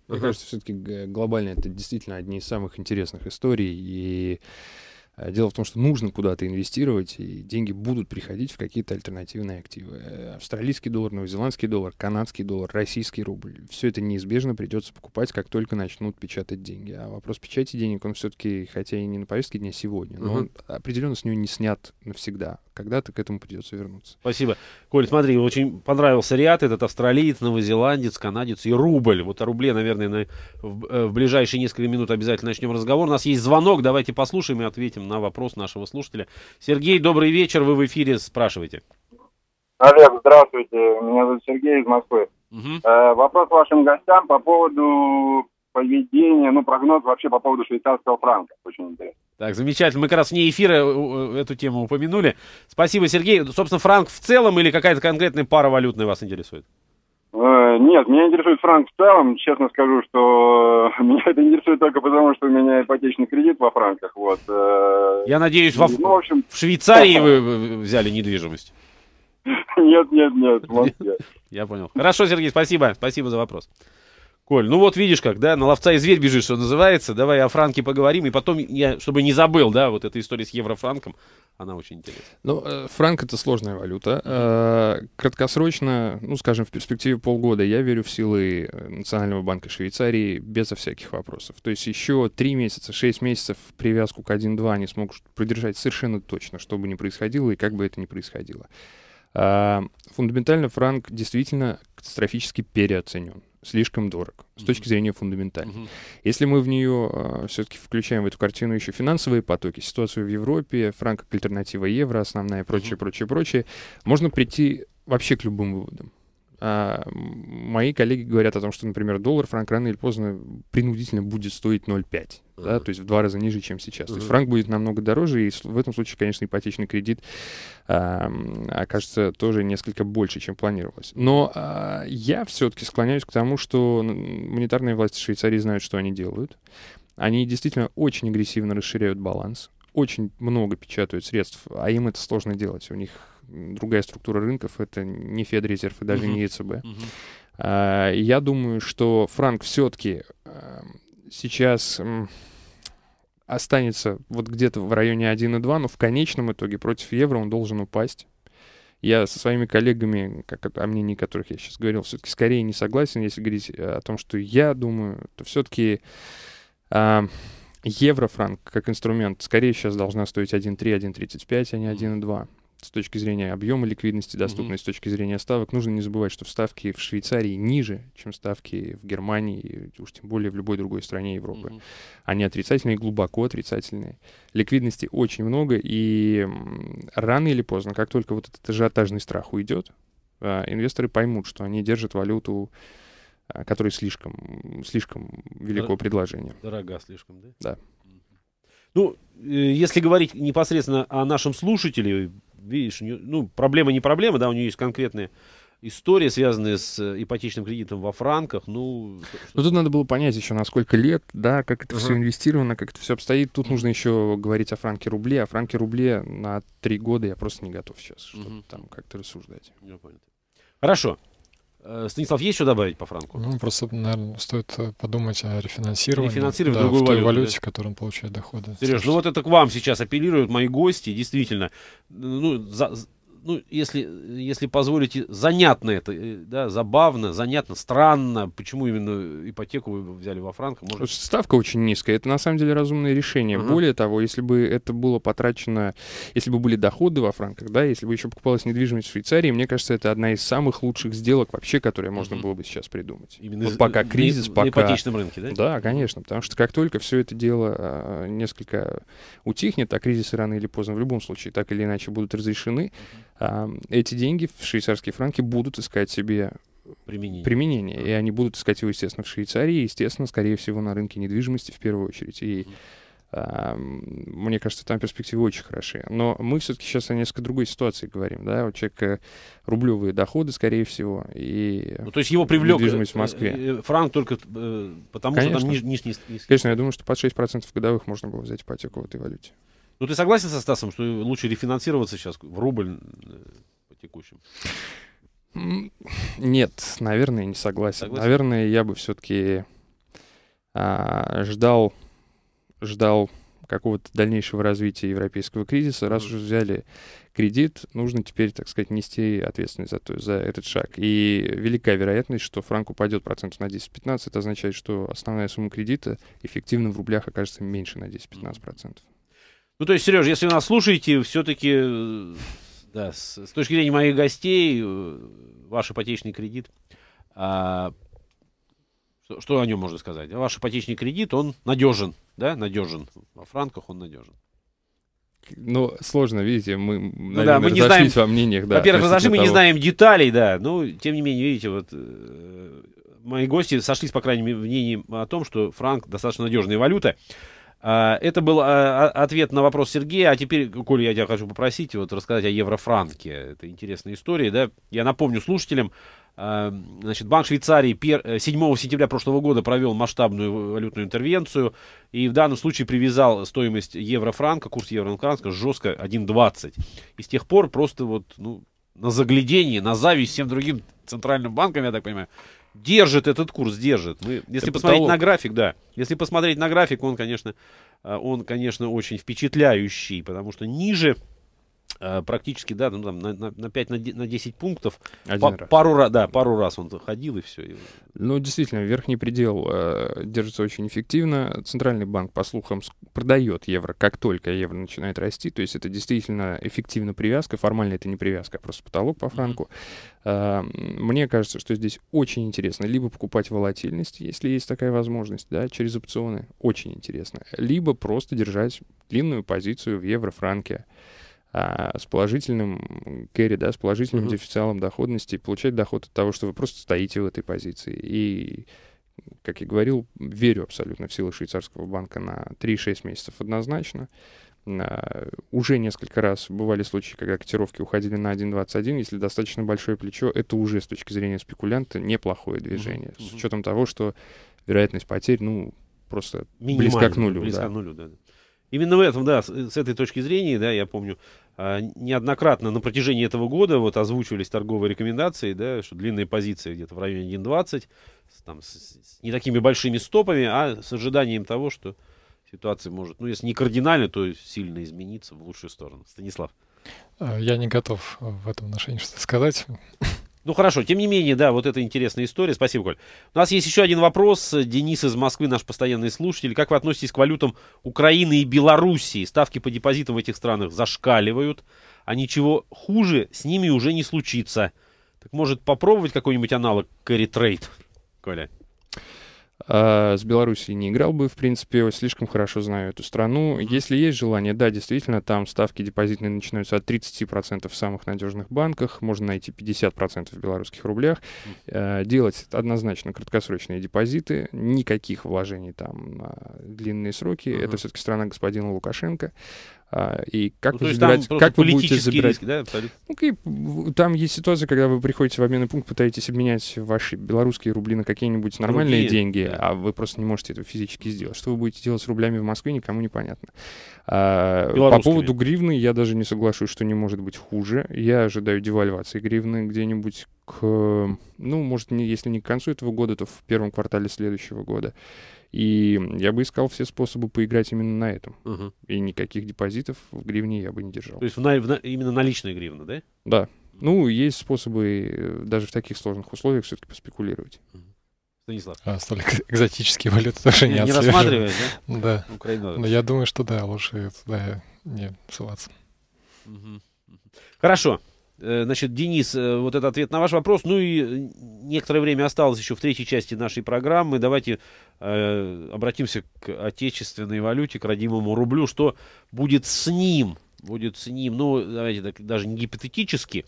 Мне ага. кажется, все-таки глобально это действительно одни из самых интересных историй. И Э, дело в том, что нужно куда-то инвестировать, и деньги будут приходить в какие-то альтернативные активы. Э, австралийский доллар, новозеландский доллар, канадский доллар, российский рубль. Все это неизбежно придется покупать, как только начнут печатать деньги. А вопрос печати денег, он все-таки, хотя и не на повестке дня сегодня, но угу. он определенно с нее не снят навсегда когда-то к этому придется вернуться. Спасибо. Коль, смотри, очень понравился Риат, этот австралиец, новозеландец, канадец и рубль. Вот о рубле, наверное, на, в, э, в ближайшие несколько минут обязательно начнем разговор. У нас есть звонок, давайте послушаем и ответим на вопрос нашего слушателя. Сергей, добрый вечер, вы в эфире, спрашивайте. Олег, здравствуйте, меня зовут Сергей из Москвы. Угу. Э, вопрос вашим гостям по поводу поведения, ну, прогноз вообще по поводу швейцарского франка, очень интересно. Так, замечательно. Мы как раз вне эфира э, э, эту тему упомянули. Спасибо, Сергей. Собственно, франк в целом или какая-то конкретная пара валютная вас интересует? Э, нет, меня интересует франк в целом. Честно скажу, что меня это интересует только потому, что у меня ипотечный кредит во франках. Вот. Я надеюсь, во... ну, в, общем... в Швейцарии вы взяли недвижимость. Нет, нет, нет, Я понял. Хорошо, Сергей, спасибо. Спасибо за вопрос. Коль, ну вот видишь как, да, на ловца и зверь бежит, что называется. Давай о Франке поговорим, и потом, я, чтобы не забыл, да, вот эта история с еврофранком, она очень интересная. Ну, э, франк — это сложная валюта. Э, краткосрочно, ну, скажем, в перспективе полгода я верю в силы э, Национального банка Швейцарии безо всяких вопросов. То есть еще три месяца, шесть месяцев привязку к 1,2 они смогут продержать совершенно точно, что бы ни происходило и как бы это ни происходило. А, фундаментально франк действительно катастрофически переоценен слишком дорог с точки зрения фундаментальной. Mm-hmm. Если мы в нее э, а, все-таки включаем в эту картину еще финансовые потоки, ситуацию в Европе, франк как альтернатива евро, основная, прочее, mm-hmm. прочее, прочее, можно прийти вообще к любым выводам. А, мои коллеги говорят о том, что, например, доллар франк рано или поздно принудительно будет стоить 0,5, uh-huh. да, то есть в два раза ниже, чем сейчас. Uh-huh. То есть франк будет намного дороже, и в этом случае, конечно, ипотечный кредит а, окажется тоже несколько больше, чем планировалось. Но а, я все-таки склоняюсь к тому, что монетарные власти Швейцарии знают, что они делают. Они действительно очень агрессивно расширяют баланс очень много печатают средств, а им это сложно делать. У них другая структура рынков, это не Федрезерв и даже угу. не ЕЦБ. E угу. А, я думаю, что франк все-таки сейчас останется вот где-то в районе 1,2, но в конечном итоге против евро он должен упасть. Я со своими коллегами, как о мнении которых я сейчас говорил, все-таки скорее не согласен, если говорить э, о том, что я думаю, то все-таки э, евро-франк как инструмент скорее сейчас должна стоить 1,3, 1,35, а не 1,2 с точки зрения объема ликвидности, доступной mm-hmm. с точки зрения ставок, нужно не забывать, что ставки в Швейцарии ниже, чем ставки в Германии, и уж тем более в любой другой стране Европы. Mm-hmm. Они отрицательные, глубоко отрицательные. Ликвидности очень много, и рано или поздно, как только вот этот ажиотажный страх уйдет, а, инвесторы поймут, что они держат валюту а, который слишком, слишком великого Дор- предложения. Дорога слишком, да? Да. Ну, э, если говорить непосредственно о нашем слушателе, видишь, нее, ну, проблема не проблема, да, у нее есть конкретные истории, связанные с э, ипотечным кредитом во франках, ну... ну тут надо было понять еще, на сколько лет, да, как это uh-huh. все инвестировано, как это все обстоит. Тут нужно еще говорить о франке рубле. О а франке рубле на три года я просто не готов сейчас, чтобы uh-huh. там как-то рассуждать. Я понял. Хорошо. Э, Станислав, есть что добавить по франку? Ну, просто, наверное, стоит э, подумать о рефинансировании. Рефинансировать да, другую в той валюту, валюте, да? в которой он получает доходы. Сереж, ну вот это к вам сейчас апеллируют мои гости, действительно. Э, ну, за, ну, если, если позволите, занятно это, э, да, забавно, занятно, странно, почему именно ипотеку вы взяли во франках. Может... Ставка очень низкая, это на самом деле разумное решение. Uh-huh. Более того, если бы это было потрачено, если бы были доходы во франках, да, если бы еще покупалась недвижимость в Швейцарии, мне кажется, это одна из самых лучших сделок вообще, которые можно uh-huh. было бы сейчас придумать. Именно вот пока кризис, на, пока... На ипотечном рынке, да? Да, конечно, потому что как только все это дело а, несколько утихнет, а кризисы рано или поздно в любом случае так или иначе будут разрешены, uh-huh эти деньги в швейцарские франки будут искать себе применение. применение. И они будут искать его, естественно, в Швейцарии, естественно, скорее всего, на рынке недвижимости в первую очередь. И мне кажется, там перспективы очень хороши. Но мы все-таки сейчас о несколько другой ситуации говорим, да, у человека э, рублевые доходы, скорее всего, и ну, то есть его привлек э, недвижимость в э, Москве. Франк только потому, Конечно. что там нижний... Ниж, ниж, ниж. Конечно, я думаю, что под 6% годовых можно было взять ипотеку в этой валюте. Ну, ты согласен со Стасом, что лучше рефинансироваться сейчас в рубль э, по текущим? Нет, наверное, не согласен. согласен? Наверное, я бы все-таки а, ждал, ждал какого-то дальнейшего развития европейского кризиса. Раз уже взяли кредит, нужно теперь, так сказать, нести ответственность за, то, за этот шаг. И велика вероятность, что франк упадет процентов на 10-15. Это означает, что основная сумма кредита эффективно в рублях окажется меньше на 10-15 процентов. Ну, то есть, Сереж, если вы нас слушаете, все-таки, э, да, с, с точки зрения моих гостей, э, ваш ипотечный кредит, а, что, что о нем можно сказать? А ваш ипотечный кредит, он надежен, да, надежен. Во франках он надежен. Ну, сложно, видите, мы, наверное, ну, да, мы не знаем, во мнениях. Да, во-первых, разошли, мы того. не знаем деталей, да, но, тем не менее, видите, вот э, мои гости сошлись, по крайней мере, в мнении о том, что франк достаточно надежная валюта. А, это был а, а, ответ на вопрос Сергея. А теперь, Коля, я тебя хочу попросить вот рассказать о еврофранке. Это интересная история, да? Я напомню слушателям, Значит, Банк Швейцарии 7 э, сентября прошлого года провел масштабную валютную интервенцию и в данном случае привязал стоимость еврофранка. курс еврофранка, франка жестко 1,20. И с тех пор просто вот ну, на заглядение, на зависть всем другим центральным банкам, я так понимаю, держит этот курс, держит. Мы, если это посмотреть потолок. на график, да. Если посмотреть на график, он, конечно, э, он, конечно, очень впечатляющий, потому что ниже Э, практически, да, ну, там, на, на, на 5, на 10 пунктов. Один по, раз. Пару, раз, да, пару раз он ходил, и все. Ну, действительно, верхний предел э, держится очень эффективно. Центральный банк, по слухам, продает евро, как только евро начинает расти. То есть это действительно эффективно привязка. Формально это не привязка, а просто потолок по франку. Э, мне кажется, что здесь очень интересно либо покупать волатильность, если есть такая возможность, да, через опционы, очень интересно, либо просто держать длинную позицию в евро-франке а с положительным керри, да, с положительным mm-hmm. дефициалом доходности, получать доход от того, что вы просто стоите в этой позиции. И, как я говорил, верю абсолютно в силы швейцарского банка на 3-6 месяцев однозначно. А, уже несколько раз бывали случаи, когда котировки уходили на 1.21. Если достаточно большое плечо, это уже с точки зрения спекулянта неплохое движение. Mm-hmm. С учетом того, что вероятность потерь, ну, просто близко к нулю. Близко да. к нулю, да. Именно в этом, да, с, э, с этой точки зрения, да, я помню, а, неоднократно на протяжении этого года вот озвучивались торговые рекомендации, да, что длинные позиции где-то в районе 1.20, там, с, с не такими большими стопами, а с ожиданием того, что ситуация может, ну, если не кардинально, то сильно измениться в лучшую сторону. Станислав. А, я не готов в этом отношении что-то сказать. Ну хорошо, тем не менее, да, вот это интересная история. Спасибо, Коль. У нас есть еще один вопрос. Денис из Москвы, наш постоянный слушатель. Как вы относитесь к валютам Украины и Белоруссии? Ставки по депозитам в этих странах зашкаливают, а ничего хуже с ними уже не случится. Так может попробовать какой-нибудь аналог Carry Trade, Коля? А, с Белоруссией не играл бы, в принципе, слишком хорошо знаю эту страну. Если есть желание, да, действительно, там ставки депозитные начинаются от 30% в самых надежных банках, можно найти 50% в белорусских рублях. А, делать однозначно краткосрочные депозиты, никаких вложений там на длинные сроки. Uh-huh. Это все-таки страна господина Лукашенко. А, и как ну, вы выбирать, как вы будете забирать? Риски, да, абсолютно? ну, там есть ситуация, когда вы приходите в обменный пункт, пытаетесь обменять ваши белорусские рубли на какие-нибудь ну, нормальные Другие, деньги, да. а вы просто не можете это физически сделать. Что вы будете делать с рублями в Москве, никому непонятно. А, по поводу гривны я даже не соглашусь, что не может быть хуже. Я ожидаю девальвации гривны где-нибудь к, ну, может, не, если не к концу этого года, то в первом квартале следующего года. И я бы искал все способы поиграть именно на этом. Угу. И никаких депозитов в гривне я бы не держал. То есть в на, в на, именно наличные гривны, да? Да. Ну, есть способы э, даже в таких сложных условиях все-таки поспекулировать. Угу. Станислав. А столько экзотические валюты тоже не, не отслеживают. да? Да. Украина. Ну, Но я думаю, что да, лучше туда не ссылаться. Угу. Хорошо. Э, значит, Денис, э, вот этот ответ на ваш вопрос. Ну и некоторое время осталось еще в третьей части нашей программы. Давайте Э, обратимся к отечественной валюте, к родимому рублю, что будет с ним, будет с ним, ну, давайте так, даже не гипотетически,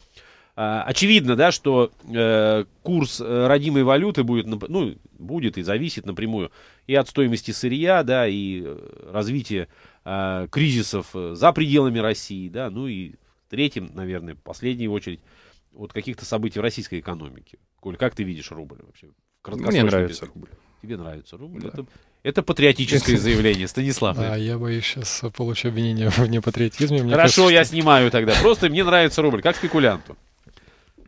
а, Очевидно, да, что э, курс э, родимой валюты будет, ну, будет и зависит напрямую и от стоимости сырья, да, и э, развития а, э, кризисов за пределами России, да, ну и третьим, наверное, в последнюю очередь, от каких-то событий в российской экономике. Коль, как ты видишь рубль вообще? Мне нравится рубль тебе нравится рубль. Ну, да. Это, это патриотическое заявление, Станислав. Да, я боюсь, сейчас получу обвинение в непатриотизме. Хорошо, я снимаю тогда. Просто мне нравится рубль, как спекулянту.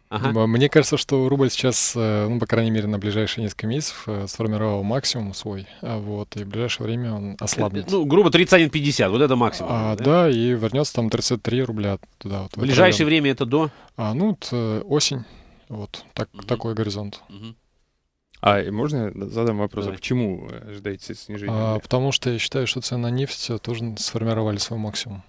Ага. Мне кажется, что рубль сейчас, э, ну, по крайней мере, на ближайшие несколько месяцев э, сформировал максимум свой, а вот, и в ближайшее время он э, ослабнет. Ну, грубо 31,50, вот это максимум. А, да? да, и вернется там 33 рубля туда. Вот, в ближайшее район. время это до? А, ну, это осень, вот, так, угу. такой горизонт. Угу. А можно задам вопрос, а Давай. а почему э, ожидаете снижения? А, потому что я считаю, что цены на нефть э, тоже сформировали свой максимум.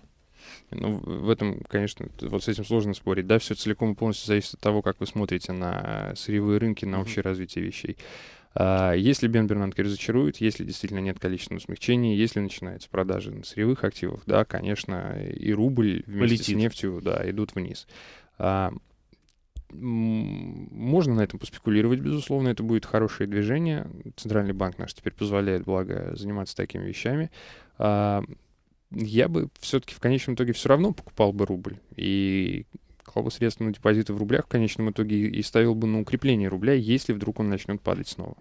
Ну, в этом, конечно, вот с этим сложно спорить. Да, все целиком и полностью зависит от того, как вы смотрите на э, сырьевые рынки, на общее mm-hmm. развитие вещей. А, если Бен Бернанке разочарует, если действительно нет количественного смягчения, если начинаются продажи на сырьевых активах, да, конечно, и рубль вместе Полетит. с нефтью, да, идут вниз. А, можно на этом поспекулировать, безусловно, это будет хорошее движение. Центральный банк наш теперь позволяет, благо, заниматься такими вещами. А, я бы все-таки в конечном итоге все равно покупал бы рубль и клал бы средства на депозиты в рублях в конечном итоге и ставил бы на укрепление рубля, если вдруг он начнет падать снова.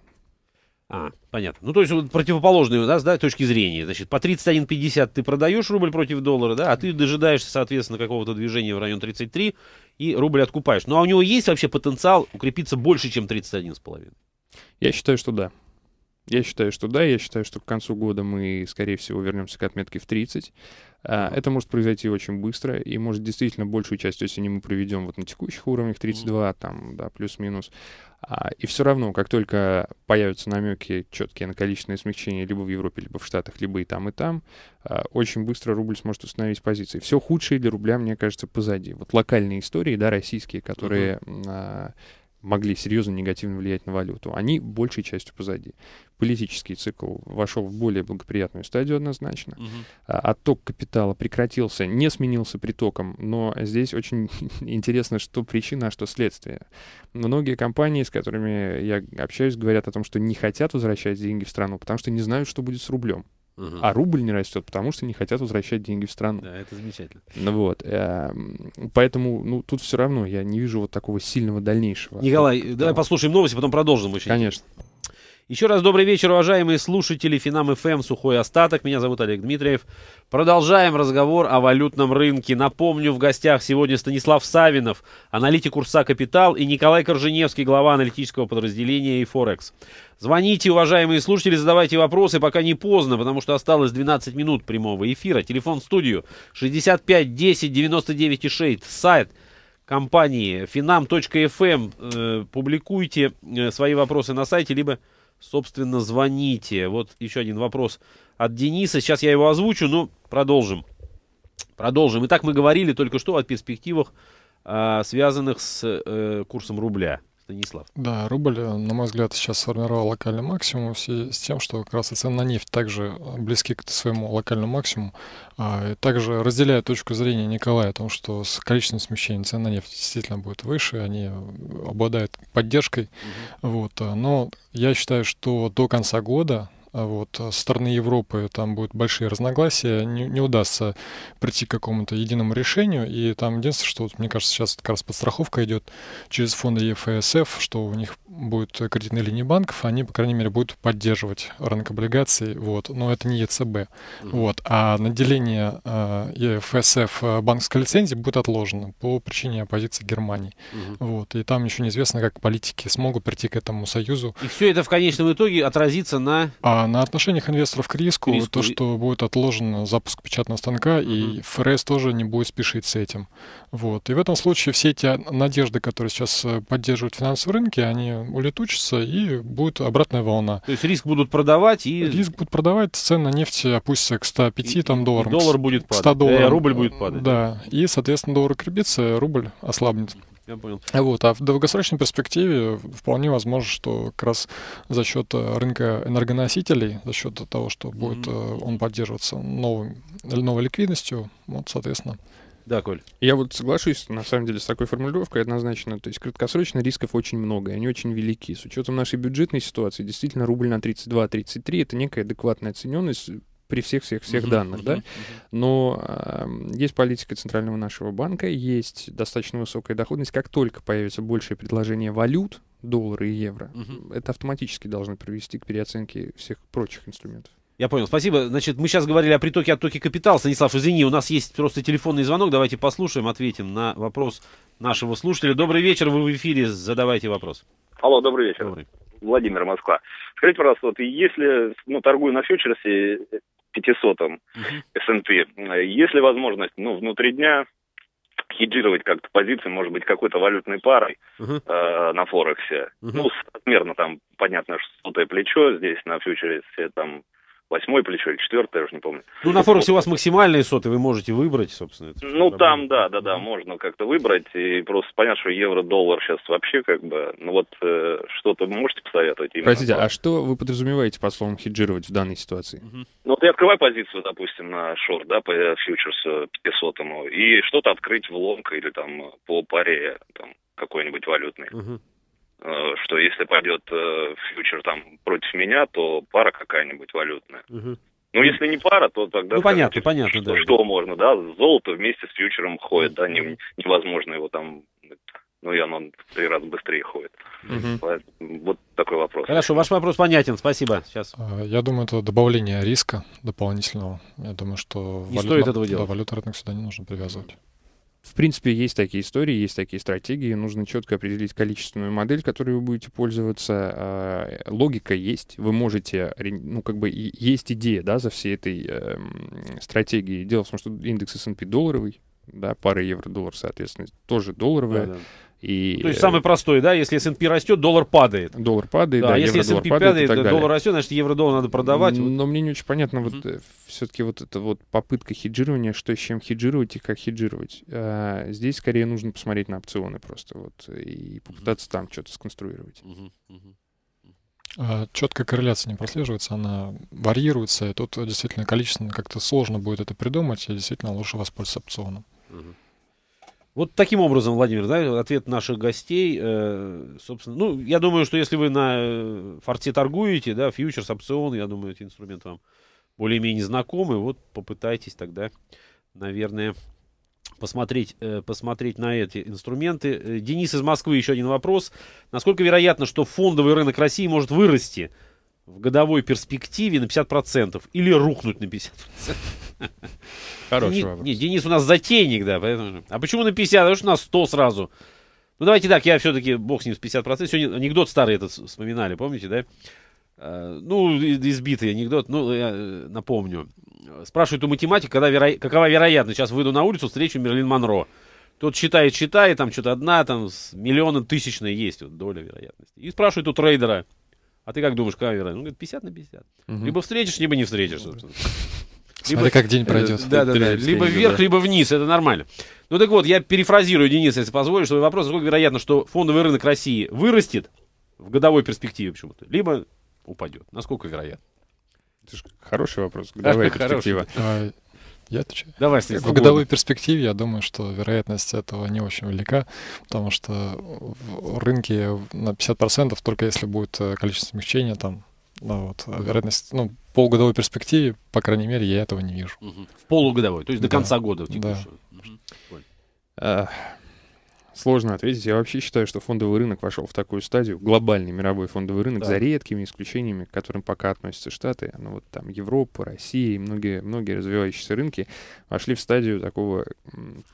А, понятно. Ну, то есть вот противоположные да нас, да, точки зрения. Значит, по 31.50 ты продаешь рубль против доллара, да, а ты дожидаешься, соответственно, какого-то движения в район 33 и рубль откупаешь. Ну а у него есть вообще потенциал укрепиться больше, чем 31,5? Я считаю, что да. Я считаю, что да, я считаю, что к концу года мы, скорее всего, вернемся к отметке в 30. А, это может произойти очень быстро, и может действительно большую часть осени мы проведем вот на текущих уровнях 32, там, да, плюс-минус. А, и все равно, как только появятся намеки четкие на количественное смягчение либо в Европе, либо в Штатах, либо и там, и там, а, очень быстро рубль сможет установить позиции. Все худшее для рубля, мне кажется, позади. Вот локальные истории, да, российские, которые... Uh-huh могли серьезно негативно влиять на валюту, они большей частью позади. Политический цикл вошел в более благоприятную стадию однозначно. Угу. Отток капитала прекратился, не сменился притоком, но здесь очень интересно, что причина, а что следствие. Многие компании, с которыми я общаюсь, говорят о том, что не хотят возвращать деньги в страну, потому что не знают, что будет с рублем. Угу. А рубль не растет, потому что не хотят возвращать деньги в страну. Да, это замечательно. Ну вот. Э, поэтому, ну, тут все равно я не вижу вот такого сильного дальнейшего. Николай, давай послушаем новости, потом продолжим очень. Конечно. Интересно. Еще раз добрый вечер, уважаемые слушатели Финам ФМ эм, «Сухой остаток». Меня зовут Олег Дмитриев. Продолжаем разговор о валютном рынке. Напомню, в гостях сегодня Станислав Савинов, аналитик курса Капитал, и Николай Корженевский, глава аналитического подразделения и Форекс. Звоните, уважаемые слушатели, задавайте вопросы, пока не поздно, потому что осталось 12 минут прямого эфира. Телефон в студию 65 10 99 6, сайт компании finam.fm. Эм». Э, публикуйте э, свои вопросы на сайте, либо собственно, звоните? Вот еще один вопрос от Дениса. Сейчас я его озвучу, но ну, продолжим. Продолжим. Итак, мы говорили только что о перспективах, а, связанных с э, курсом рубля. Станислав. Да, рубль, э, на мой взгляд, сейчас сформировал локальный максимум в связи с тем, что как раз и цены на нефть также э, близки к своему локальному максимуму. А, и также разделяю точку зрения Николая о том, что с количеством смещением цен на нефть действительно будет выше, они э, обладают поддержкой. Угу. Вот, но я считаю, что до конца года а вот. А, со стороны Европы там будут большие разногласия, не, не удастся прийти к какому-то единому решению. И там единственное, что, вот, мне кажется, сейчас как раз подстраховка идет через фонды ЕФСФ, что у них будет кредитные линии банков, они, по крайней мере, будут поддерживать рынок облигаций. Вот. Но это не ЕЦБ. Mm-hmm. Вот. А наделение э, ЕФСФ банковской лицензии будет отложено по причине оппозиции Германии. Mm-hmm. Вот. И там еще неизвестно, как политики смогут прийти к этому союзу. И все это в конечном итоге отразится на... А, на отношениях инвесторов к риску, к риску, то, что будет отложен запуск печатного станка, угу. и ФРС тоже не будет спешить с этим. Вот. И в этом случае все эти надежды, которые сейчас э, поддерживают финансовые рынки, они улетучатся, и будет обратная волна. То есть риск будут продавать и... Риск будут продавать, цена нефти опустится к 105 и, там, долларам. Доллар будет падать, 100 долларов. Э, рубль будет падать. Да, и, соответственно, доллар крепится, рубль ослабнет. Я понял. Вот, а в долгосрочной перспективе вполне возможно, что как раз за счет э, рынка энергоносителей, за счет того, что будет mm-hmm. он поддерживаться новой новой ликвидностью, вот, соответственно, да, Коль. Я вот соглашусь, на самом деле, с такой формулировкой однозначно. То есть краткосрочно рисков очень много, и они очень велики. С учетом нашей бюджетной ситуации, действительно, рубль на 32-33 — это некая адекватная оцененность при всех-всех-всех данных, да. Но э, есть политика Центрального нашего банка, есть достаточно высокая доходность. Как только появится большее предложение валют, доллары и евро, это автоматически должно привести к переоценке всех прочих инструментов. Я понял, спасибо. Значит, мы сейчас говорили о притоке оттоке капитала. Станислав, извини, у нас есть просто телефонный звонок. Давайте послушаем, ответим на вопрос нашего слушателя. Добрый вечер, вы в эфире, задавайте вопрос. Алло, добрый вечер. Добрый. Владимир, Москва. Скажите, пожалуйста, вот если, ну, торгую на фьючерсе, 500-м S&P. Если возможность, ну, внутри дня хеджировать как-то позиции, может быть, какой-то валютной парой uh-huh. э, на Форексе. Uh-huh. Ну, соразмерно там, понятно, что сотое плечо здесь на фьючерсе там восьмое плечо или четвертое, я уже не помню. Ну, на Форексе у вас максимальные соты, вы можете выбрать, собственно. Это ну, там, да, да, да, можно как-то выбрать. И просто понятно, что евро-доллар сейчас вообще как бы... Ну вот, э, что-то можете посоветовать? Простите, а что вы подразумеваете по словам хеджировать в данной ситуации? Угу. Ну, вот я открываю позицию, допустим, на шорт, да, по фьючерсу 500 и что-то открыть в лонг или там по паре там, какой-нибудь валютный. Угу. Э, что если пойдет э, фьючер там против меня, то пара какая-нибудь валютная. Угу. Ну, если не пара, то тогда... Ну, понятно, скажите, понятно, что, да. Что можно, да? Золото вместе с фьючером ходит, да, не, невозможно его там... Ну, и оно в три раза быстрее ходит. Угу. вот такой вопрос. Хорошо, ваш вопрос понятен, спасибо. Сейчас. А, я думаю, это добавление риска дополнительного. Я думаю, что... Не валют... стоит этого делать. Да, валютный рынок сюда не нужно привязывать. В принципе, есть такие истории, есть такие стратегии. Нужно четко определить количественную модель, которой вы будете пользоваться. А, логика есть. Вы можете, ну, как бы, есть идея, да, за всей этой эм, стратегией. Дело в том, что индекс S&P долларовый, да, пара евро-доллар, соответственно, тоже долларовая. Да, да. И, То есть самый простой, да, если S&P растет, доллар падает. Доллар падает, да, да если S&P падает, падает доллар растет, значит евро-доллар надо продавать. Но вот. мне не очень понятно, вот mm-hmm. Э, все-таки вот эта вот попытка хеджирования, что с чем хеджировать и как хеджировать. А, здесь скорее нужно посмотреть на опционы просто вот и попытаться mm-hmm. там что-то сконструировать. Mm-hmm. А, четкая корреляция не прослеживается, она варьируется, и тут действительно количественно как-то сложно будет это придумать, и действительно лучше воспользоваться опционом. Mm-hmm. Вот таким образом, Владимир, да, ответ наших гостей, э, собственно, ну, я думаю, что если вы на э, форте торгуете, да, фьючерс, опцион, я думаю, эти инструменты вам более-менее знакомы, вот попытайтесь тогда, наверное, посмотреть, э, посмотреть на эти инструменты. Э, Денис из Москвы еще один вопрос. Насколько вероятно, что фондовый рынок России может вырасти в годовой перспективе на 50% или рухнуть на 50%? Хороший не, вопрос. Нет, Денис у нас затейник, да. Поэтому... А почему на 50? Потому что на 100 сразу. Ну, давайте так, я все-таки, бог с ним, с 50%. Сегодня анекдот старый этот вспоминали, помните, да? А, ну, избитый анекдот, ну, я э, напомню. Спрашивают у математика, когда веро... какова вероятность, сейчас выйду на улицу, встречу Мерлин Монро. Тот считает, считает, там что-то одна, там миллиона тысячная есть вот, доля вероятности. И спрашивают у трейдера, а ты как думаешь, как вероятность? Он ну, говорит, 50 на 50. Угу. Либо встретишь, либо не встретишь, ну, собственно. Либо, Смотри, как день пройдет. Да, да, да. Либо вверх, да. либо вниз, это нормально. Ну так вот, я перефразирую, Денис, если позволишь, что вопрос, насколько вероятно, что фондовый рынок России вырастет в годовой перспективе почему-то, либо упадет. Насколько вероятно? Это же хороший вопрос, годовая перспектива. Я отвечаю. Давай, В угодно. годовой перспективе, я думаю, что вероятность этого не очень велика, потому что в рынке на 50% только если будет э, количество смягчения там, ну, вот, а вероятность, ну, полугодовой перспективе, по крайней мере, я этого не вижу. Угу. В полугодовой, то есть да. до конца года Да. Угу. Сложно ответить. Я вообще считаю, что фондовый рынок вошел в такую стадию, глобальный мировой фондовый рынок, да. за редкими исключениями, к которым пока относятся Штаты, ну вот там Европа, Россия и многие, многие развивающиеся рынки, вошли в стадию такого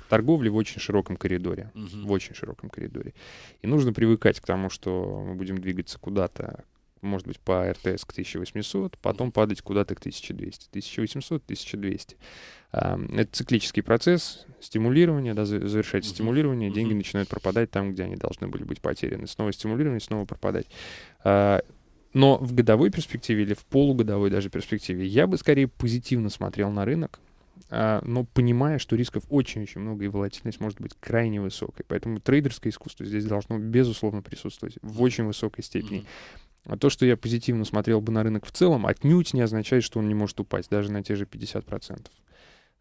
торговли в очень широком коридоре. Угу. В очень широком коридоре. И нужно привыкать к тому, что мы будем двигаться куда-то может быть, по РТС к 1800, потом падать куда-то к 1200, 1800, 1200. Это циклический процесс стимулирования, да, завершать стимулирование, деньги начинают пропадать там, где они должны были быть потеряны. Снова стимулирование, снова пропадать. А, но в годовой перспективе или в полугодовой даже перспективе я бы скорее позитивно смотрел на рынок, а, но понимая, что рисков очень-очень много и волатильность может быть крайне высокой. Поэтому трейдерское искусство здесь должно, безусловно, присутствовать в очень высокой степени. Mm-hmm. А то, что я позитивно смотрел бы на рынок в целом, отнюдь не означает, что он не может упасть, даже на те же 50%.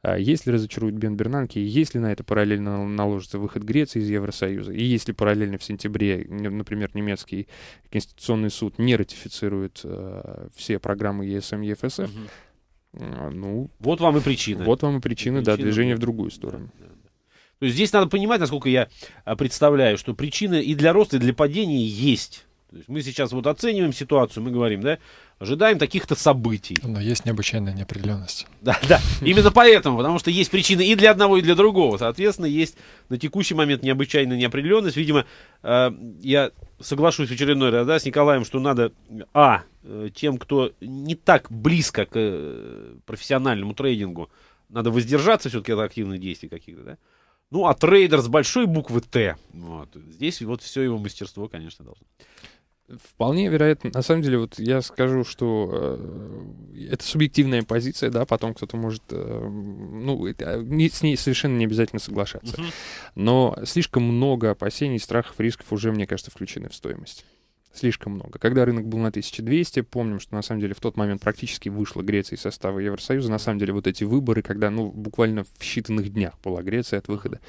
А если разочарует Бен Бернанки, если на это параллельно наложится выход Греции из Евросоюза, и если параллельно в сентябре, например, немецкий конституционный суд не ратифицирует э, все программы ЕСМ и ЕФСФ, угу. ну... Вот вам и причины. Вот вам и причины, и причины да, движения в другую сторону. Да, да. То есть здесь надо понимать, насколько я а, представляю, что причины и для роста, и для падения есть. То есть мы сейчас вот оцениваем ситуацию, мы говорим, да, ожидаем таких-то событий. Но есть необычайная неопределенность. Да, да. Именно поэтому, потому что есть причины и для одного, и для другого. Соответственно, есть на текущий момент необычайная неопределенность. Видимо, э, я соглашусь в очередной раз да, с Николаем, что надо, а, э, тем, кто не так близко к э, профессиональному трейдингу, надо воздержаться все-таки от активных действий каких-то, да. Ну, а трейдер с большой буквы Т. Вот. Здесь вот все его мастерство, конечно, должно. Вполне вероятно. На самом деле, вот я скажу, что э, это субъективная позиция, да, потом кто-то может, э, ну, это, э, не, с ней совершенно не обязательно соглашаться. Uh-huh. Но слишком много опасений, страхов, рисков уже, мне кажется, включены в стоимость слишком много. Когда рынок был на 1200, помним, что на самом деле в тот момент практически вышла Греция из состава Евросоюза. На самом деле вот эти выборы, когда ну буквально в считанных днях была Греция от выхода,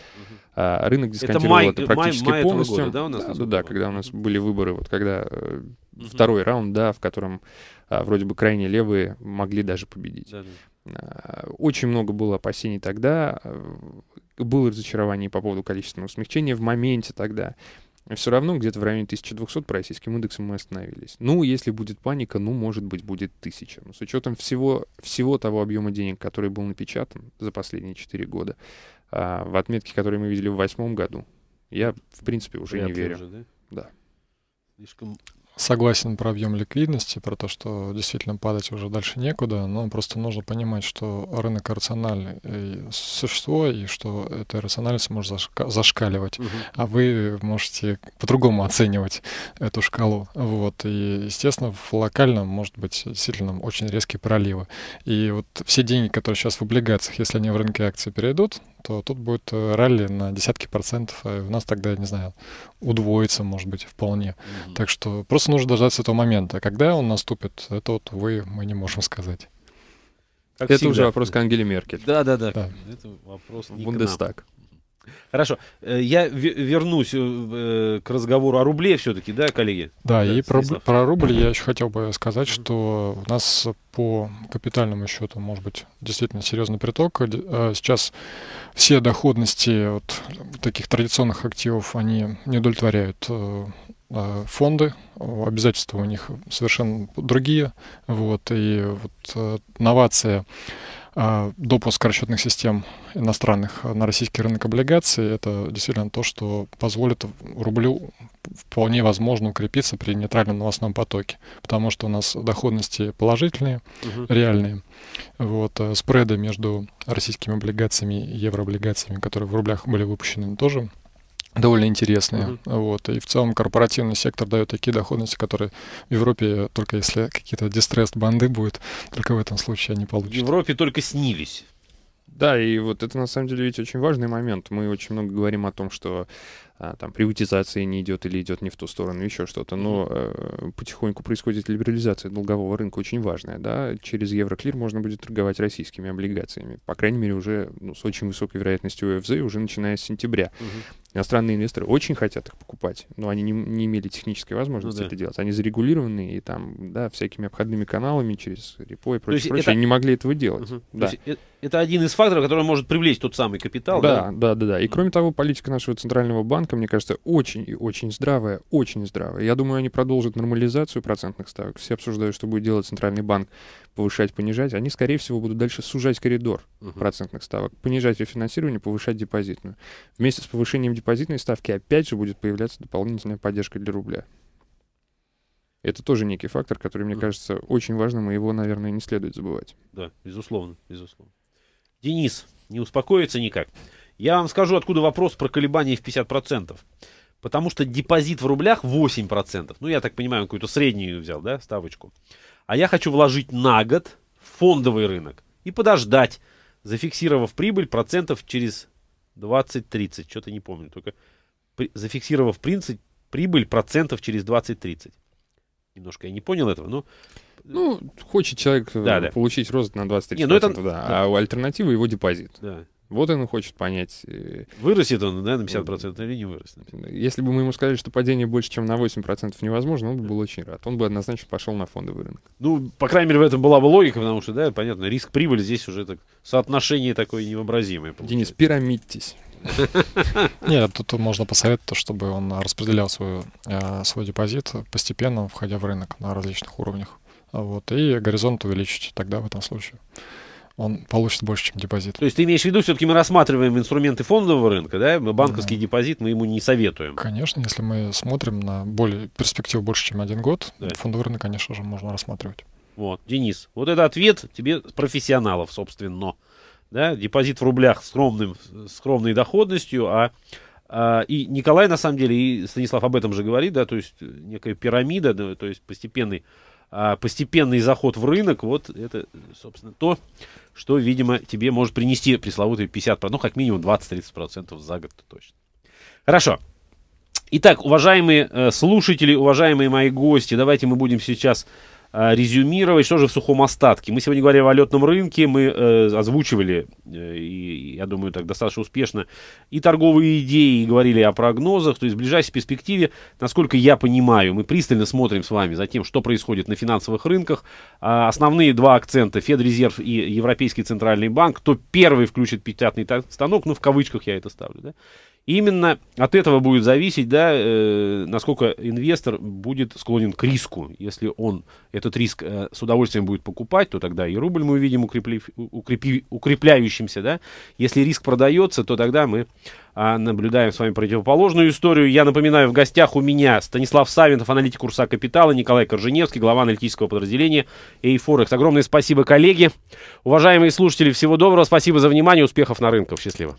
а, рынок дисконтировал это, май, это практически май, май полностью. Года, да, у нас да, ну да, когда у нас были выборы, вот когда угу. второй раунд, да, в котором а, вроде бы крайне левые могли даже победить. Да, да. А, очень много было опасений тогда, э, было разочарование по поводу количественного смягчения в моменте тогда все равно где-то в районе 1200 по российским индексам мы остановились. Ну, если будет паника, ну, может быть, будет 1000. Но с учетом всего, всего того объема денег, который был напечатан за последние 4 года, а, в отметке, которые мы видели в 2008 году, я, в принципе, уже Вряд не верю. Уже, да? да. Слишком согласен про объем ликвидности, про то, что действительно падать уже дальше некуда, но просто нужно понимать, что рынок рациональный э, существо, и что эта рациональность может зашка- зашкаливать, угу. а вы можете по-другому оценивать эту шкалу. Вот. И, естественно, в локальном может быть действительно очень резкие проливы. И вот все деньги, которые сейчас в облигациях, если они в рынке акций перейдут, то тут будет э, ралли на десятки процентов, и э, у нас тогда, не знаю, удвоится, может быть, вполне. mm Так что просто Просто нужно дождаться этого момента. Когда он наступит, это вот, увы, мы не можем сказать. Как это всегда. уже вопрос к Ангеле Меркель. Да, да, да. да. Это вопрос в Бундестаг. Хорошо. Э, я вернусь э, э, к разговору о рубле все-таки, да, коллеги? Да, да и про, про рубль я еще хотел бы сказать, что у нас по капитальному счету может быть действительно серьезный приток. Сейчас все доходности вот таких традиционных активов, они не удовлетворяют Э, фонды, э, обязательства у них совершенно другие. Вот, и вот э, новация допуск расчетных систем иностранных на российский рынок облигаций, это действительно то, что позволит рублю вполне возможно укрепиться при нейтральном новостном потоке, потому что у нас доходности положительные, угу. реальные. Вот, спреды между российскими облигациями и еврооблигациями, которые в рублях были выпущены, тоже довольно интересные. Mm-hmm. Вот. И в целом корпоративный сектор дает такие доходности, которые в Европе только если какие-то дистресс-банды будут, только в этом случае они получат. В Европе только снились. Да, и вот это на самом деле ведь очень важный момент. Мы очень много говорим о том, что а, там приватизация не идет или идет не в ту сторону, еще что-то. Но э, потихоньку происходит либерализация долгового рынка, очень важная, да. Через Евроклир можно будет торговать российскими облигациями, по крайней мере уже ну, с очень высокой вероятностью УФЗ уже начиная с сентября. Угу. Иностранные инвесторы очень хотят их покупать, но они не, не имели технической возможности ну, да. это делать. Они зарегулированы и там, да, всякими обходными каналами через репо и прочее, прочее. Это... Они не могли этого делать. Угу. Да. То есть э, это один из факторов, который может привлечь тот самый капитал. Да, да, да, да. да. И кроме того, политика нашего центрального банка, мне кажется, очень и очень здравая, очень здравая. Я думаю, они продолжат нормализацию процентных ставок. Все обсуждают, что будет делать центральный банк, повышать, понижать. Они, скорее всего, будут дальше сужать коридор uh-huh. процентных ставок, понижать рефинансирование, повышать депозитную. Вместе с повышением депозитной ставки опять же будет появляться дополнительная поддержка для рубля. Это тоже некий фактор, который, мне кажется, очень важным, и его, наверное, не следует забывать. Да, безусловно, безусловно. Денис не успокоится никак. Я вам скажу, откуда вопрос про колебания в 50%. Потому что депозит в рублях 8%. Ну, я так понимаю, какую-то среднюю взял, да, ставочку. А я хочу вложить на год в фондовый рынок и подождать, зафиксировав прибыль процентов через 20-30. Что-то не помню, только при, зафиксировав принцип, прибыль процентов через 20-30. Немножко я не понял этого, но... Ну, хочет человек э, да, да. получить рост на 23%, Не, ну это... да, да. а альтернативы его депозит. Да. Вот он хочет понять. Э, вырастет он, да, на 50% э, или не вырастет. Если бы мы ему сказали, что падение больше, чем на 8% невозможно, он бы был очень рад. Он бы однозначно пошел на фондовый рынок. Ну, по крайней мере, в этом была бы логика, потому что, да, понятно, риск-прибыль здесь уже так, соотношение такое невообразимое. Получается. Денис, пирамидьтесь. Нет, тут можно посоветовать, чтобы он распределял свой, э, свой депозит постепенно, входя в рынок на различных уровнях. Вот, и горизонт увеличить тогда в этом случае он получит больше, чем депозит. То есть ты имеешь в виду, все-таки мы рассматриваем инструменты фондового рынка, да? Банковский да. депозит мы ему не советуем. Конечно, если мы смотрим на более перспективу больше, чем один год, да. фондовый рынок, конечно же, можно рассматривать. Вот, Денис, вот это ответ тебе профессионалов, собственно да, депозит в рублях скромным, скромной доходностью, а, а и Николай, на самом деле, и Станислав об этом же говорит, да, то есть э, некая пирамида, да, то есть постепенный, а, постепенный заход в рынок, вот это, собственно, то, что, видимо, тебе может принести пресловутые 50%, ну, как минимум 20-30% за год точно. Хорошо. Итак, уважаемые э, слушатели, уважаемые мои гости, давайте мы будем сейчас Э, резюмировать, что же в сухом остатке. Мы сегодня говорим о валютном рынке, мы э, озвучивали, э, и, я думаю, так достаточно успешно, и торговые идеи, и говорили о прогнозах, то есть в ближайшей перспективе, насколько я понимаю, мы пристально смотрим с вами за тем, что происходит на финансовых рынках. А основные два акцента, Федрезерв и Европейский Центральный Банк, кто первый включит печатный станок, ну в кавычках я это ставлю, да, Именно от этого будет зависеть, да, э, насколько инвестор будет склонен к риску. Если он этот риск э, с удовольствием будет покупать, то тогда и рубль мы увидим укреплив, укрепи, укрепляющимся, да. Если риск продается, то тогда мы э, наблюдаем с вами противоположную историю. Я напоминаю, в гостях у меня Станислав Савинов, аналитик курса капитала, Николай Корженевский, глава аналитического подразделения Эйфорекс. Огромное спасибо, коллеги. Уважаемые слушатели, всего доброго, спасибо за внимание, успехов на рынках, счастливо.